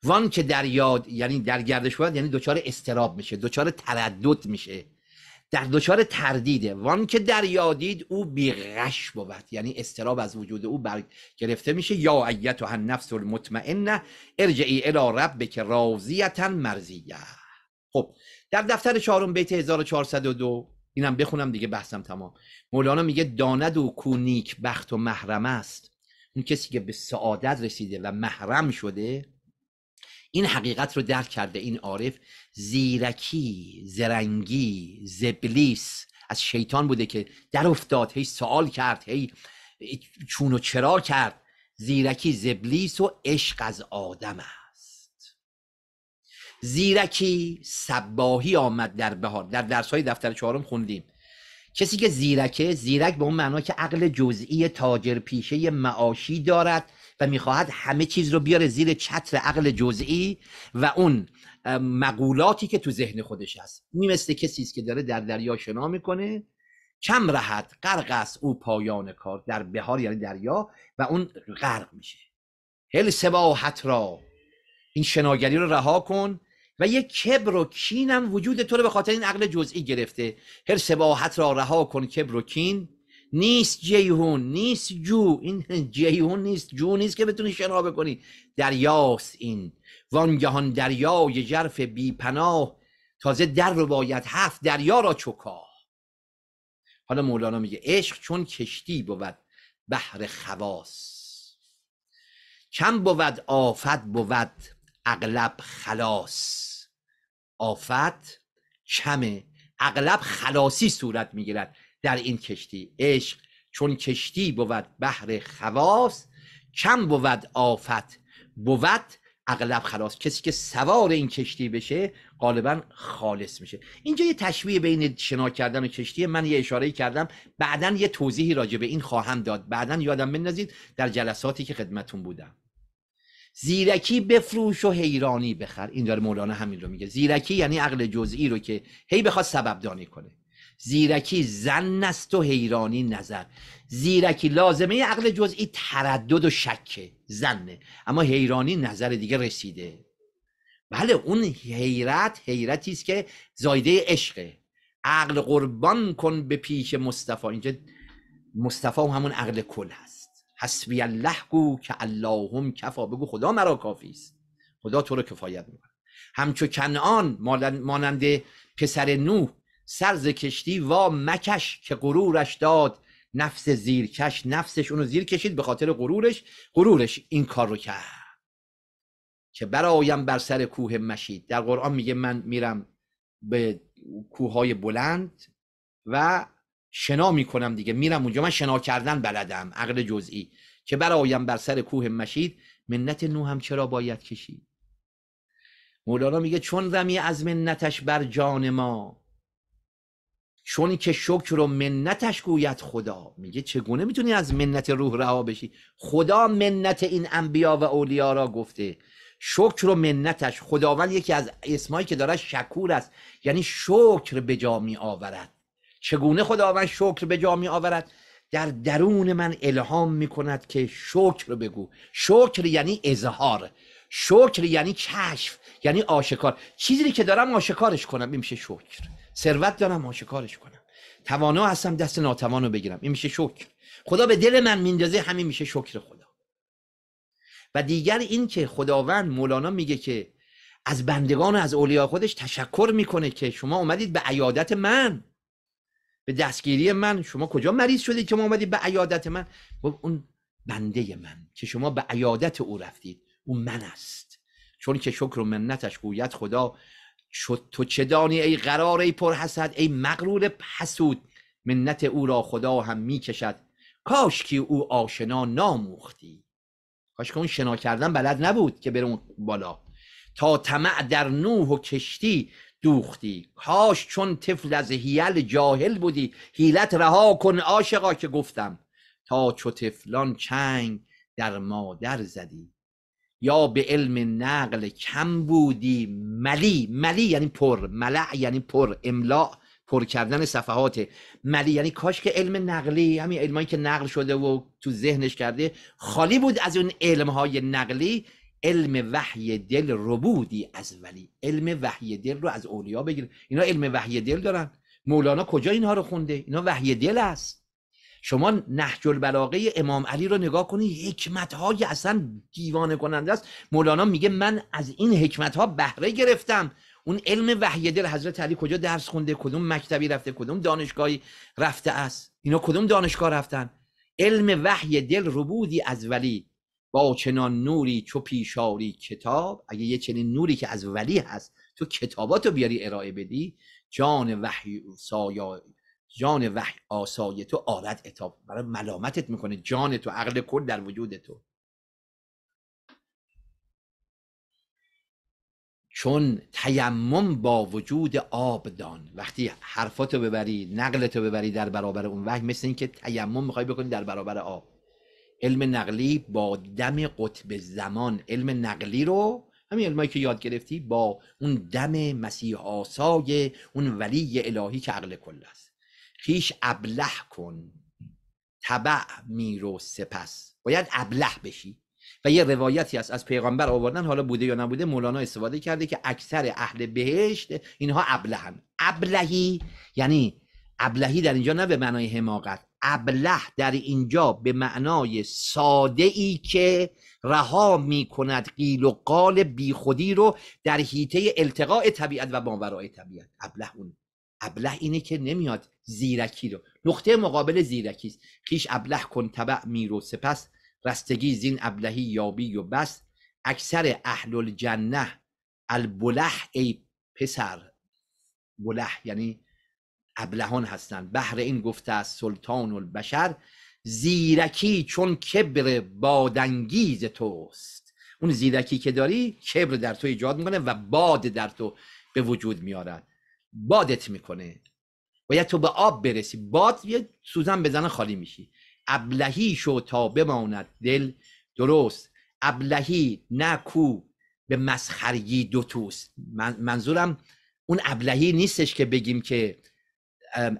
وان که در یاد یعنی در گردش بود یعنی دچار استراب میشه دچار تردد میشه در دچار تردیده وان که در یادید او بیغش بود یعنی استراب از وجود او بر گرفته میشه یا ایت و هن نفس المطمئنه ارجعی الی رب که راضیتا مرزیه خب در دفتر چهارم بیت 1402 اینم بخونم دیگه بحثم تمام مولانا میگه داند و کونیک بخت و محرم است اون کسی که به سعادت رسیده و محرم شده این حقیقت رو درک کرده این عارف زیرکی زرنگی زبلیس از شیطان بوده که در افتاد هی سوال کرد هی چون و چرا کرد زیرکی زبلیس و عشق از آدم است زیرکی سباهی آمد در بهار در درس های دفتر چهارم خوندیم کسی که زیرکه زیرک به اون معنا که عقل جزئی تاجر پیشه معاشی دارد و میخواهد همه چیز رو بیاره زیر چتر عقل جزئی و اون مقولاتی که تو ذهن خودش هست این مثل کسی است که داره در دریا شنا میکنه کم رهد غرق است او پایان کار در بهار یعنی دریا و اون غرق میشه هل سباحت را این شناگری رو رها کن و یه کبر و کینم وجود تو رو به خاطر این عقل جزئی گرفته هر سباحت را رها کن کبر و کین نیست جیهون نیست جو این *laughs* جیهون نیست جو نیست که بتونی شنا بکنی، دریاست این وانگهان دریای جرف بی پناه تازه در رو باید هفت دریا را چکا حالا مولانا میگه عشق چون کشتی بود بحر خواس. چم بود آفت بود اغلب خلاص آفت چمه، اغلب خلاصی صورت میگیرد در این کشتی عشق چون کشتی بود بحر خواص کم بود آفت بود اغلب خلاص کسی که سوار این کشتی بشه غالبا خالص میشه اینجا یه تشبیه بین شنا کردن و کشتی من یه اشاره کردم بعدا یه توضیحی راجع به این خواهم داد بعدا یادم بندازید در جلساتی که خدمتون بودم زیرکی بفروش و حیرانی بخر این داره مولانا همین رو میگه زیرکی یعنی عقل جزئی رو که هی بخواد سبب دانی کنه زیرکی زن است و حیرانی نظر زیرکی لازمه عقل جزئی تردد و شکه زنه اما حیرانی نظر دیگه رسیده بله اون حیرت حیرتی است که زایده عشقه عقل قربان کن به پیش مصطفی اینجا مصطفی همون عقل کل هست حسبی الله گو که اللهم کفا بگو خدا مرا کافی است خدا تو رو کفایت میکنه همچو کنعان مانند پسر نوح سرز کشتی وا مکش که غرورش داد نفس زیرکش نفسش اونو زیر کشید به خاطر غرورش غرورش این کار رو کرد که برایم بر سر کوه مشید در قرآن میگه من میرم به کوههای بلند و شنا میکنم دیگه میرم اونجا من شنا کردن بلدم عقل جزئی که برایم بر سر کوه مشید منت نو هم چرا باید کشید مولانا میگه چون رمی از منتش بر جان ما چونی که شکر و منتش گوید خدا میگه چگونه میتونی از منت روح رها بشی خدا منت این انبیا و اولیا را گفته شکر و منتش خداوند یکی از اسمایی که داره شکور است یعنی شکر به جا می آورد چگونه خداوند شکر به جا می آورد در درون من الهام می کند که شکر بگو شکر یعنی اظهار شکر یعنی کشف یعنی آشکار چیزی که دارم آشکارش کنم این میشه شکر ثروت دارم آشکارش کنم توانا هستم دست ناتوانو بگیرم این میشه شکر خدا به دل من میندازه همین میشه شکر خدا و دیگر این که خداوند مولانا میگه که از بندگان و از اولیا خودش تشکر میکنه که شما اومدید به عیادت من به دستگیری من شما کجا مریض شدید که ما اومدید به عیادت من خب اون بنده من که شما به عیادت او رفتید او من است چون که شکر و منتش گوید خدا شد تو چه دانی ای قرار ای پر حسد ای مغرور پسود منت او را خدا هم میکشد کاش که او آشنا ناموختی کاش که اون شنا کردن بلد نبود که بر اون بالا تا طمع در نوح و کشتی دوختی کاش چون طفل از هیل جاهل بودی هیلت رها کن عاشقا که گفتم تا چو تفلان چنگ در مادر زدی یا به علم نقل کم بودی ملی ملی یعنی پر ملع یعنی پر املاع پر کردن صفحات ملی یعنی کاش که علم نقلی همین علمایی که نقل شده و تو ذهنش کرده خالی بود از اون های نقلی علم وحی دل بودی از ولی علم وحی دل رو از اولیا بگیر اینا علم وحی دل دارن مولانا کجا اینها رو خونده اینا وحی دل است شما نهج البلاغه امام علی رو نگاه کنی حکمت های اصلا دیوانه کننده است مولانا میگه من از این حکمت ها بهره گرفتم اون علم وحی دل حضرت علی کجا درس خونده کدوم مکتبی رفته کدوم دانشگاهی رفته است اینا کدوم دانشگاه رفتن علم وحی دل ربودی از ولی با چنان نوری چو پیشاری کتاب اگه یه چنین نوری که از ولی هست تو کتاباتو بیاری ارائه بدی جان وحی سایا جان وحی آسای تو آرد اتاب برای ملامتت میکنه جان تو عقل کل در وجود تو چون تیمم با وجود آب دان وقتی حرفاتو ببری نقلتو ببری در برابر اون وحی مثل اینکه تیمم میخوای بکنی در برابر آب علم نقلی با دم قطب زمان علم نقلی رو همین علمایی که یاد گرفتی با اون دم مسیح آسای اون ولی الهی که عقل کل است خیش ابله کن تبع میرو سپس باید ابله بشی و یه روایتی هست از پیغمبر آوردن حالا بوده یا نبوده مولانا استفاده کرده که اکثر اهل بهشت اینها ابلهن ابلهی یعنی ابلهی در اینجا نه به معنای حماقت ابله در اینجا به معنای ساده ای که رها می کند قیل و قال بیخودی رو در حیطه التقاء طبیعت و باورای طبیعت ابله اون ابله اینه که نمیاد زیرکی رو نقطه مقابل زیرکی است خیش ابله کن تبع میرو سپس رستگی زین ابلهی یابی و بس اکثر اهل الجنه البله ای پسر بلح یعنی ابلهان هستند بهر این گفته از سلطان البشر زیرکی چون کبر بادانگیز توست اون زیرکی که داری کبر در تو ایجاد میکنه و باد در تو به وجود میارد بادت میکنه باید تو به آب برسی باد یه سوزن بزنه خالی میشی ابلهی شو تا بماند دل درست ابلهی نه کو به مسخرگی دوتوست من منظورم اون ابلهی نیستش که بگیم که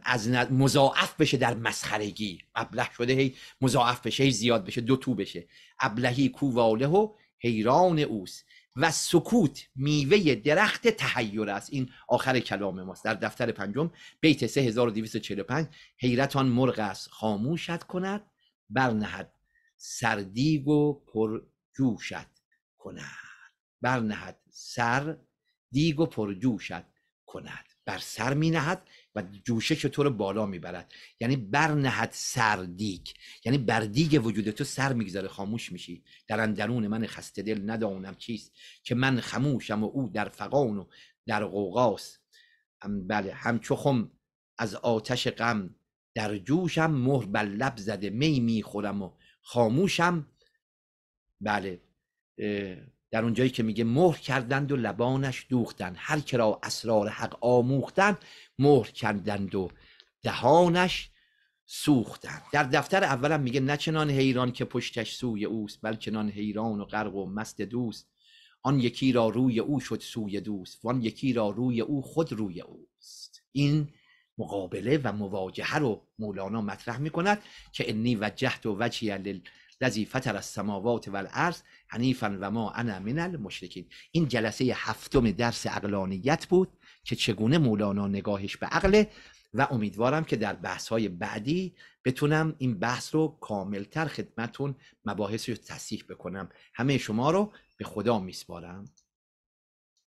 از مضاعف بشه در مسخرگی ابله شده هی مضاعف بشه هی زیاد بشه دو تو بشه ابلهی کو واله و حیران اوست و سکوت میوه درخت تحیر است این آخر کلام ماست در دفتر پنجم بیت 3245 حیرتان مرغ است خاموشت کند برنهد سردیگ و پرجوشت کند برنهد سر دیگ و پرجوشت کند بر سر می نهد و جوشش تو رو بالا میبرد یعنی برنهد سر دیگ یعنی بر دیگ وجود تو سر میگذاره خاموش میشی در اندرون من خسته دل ندانم چیست که من خموشم و او در فقان و در قوقاس بله همچو خم از آتش غم در جوشم مهر بر لب زده می خورم و خاموشم بله در اونجایی که میگه مهر کردند و لبانش دوختند هر که را اسرار حق آموختند مهر کردند و دهانش سوختند در دفتر اولم میگه نه چنان حیران که پشتش سوی اوست بلکه چنان حیران و غرق و مست دوست آن یکی را روی او شد سوی دوست آن یکی را روی او خود روی اوست این مقابله و مواجهه رو مولانا مطرح میکند که انی وجهت و وجهی از سماوات و والارض حنیفا و ما انا من المشرکین این جلسه هفتم درس اقلانیت بود که چگونه مولانا نگاهش به عقل و امیدوارم که در بحث های بعدی بتونم این بحث رو کاملتر خدمتون مباحث رو تصیح بکنم همه شما رو به خدا میسپارم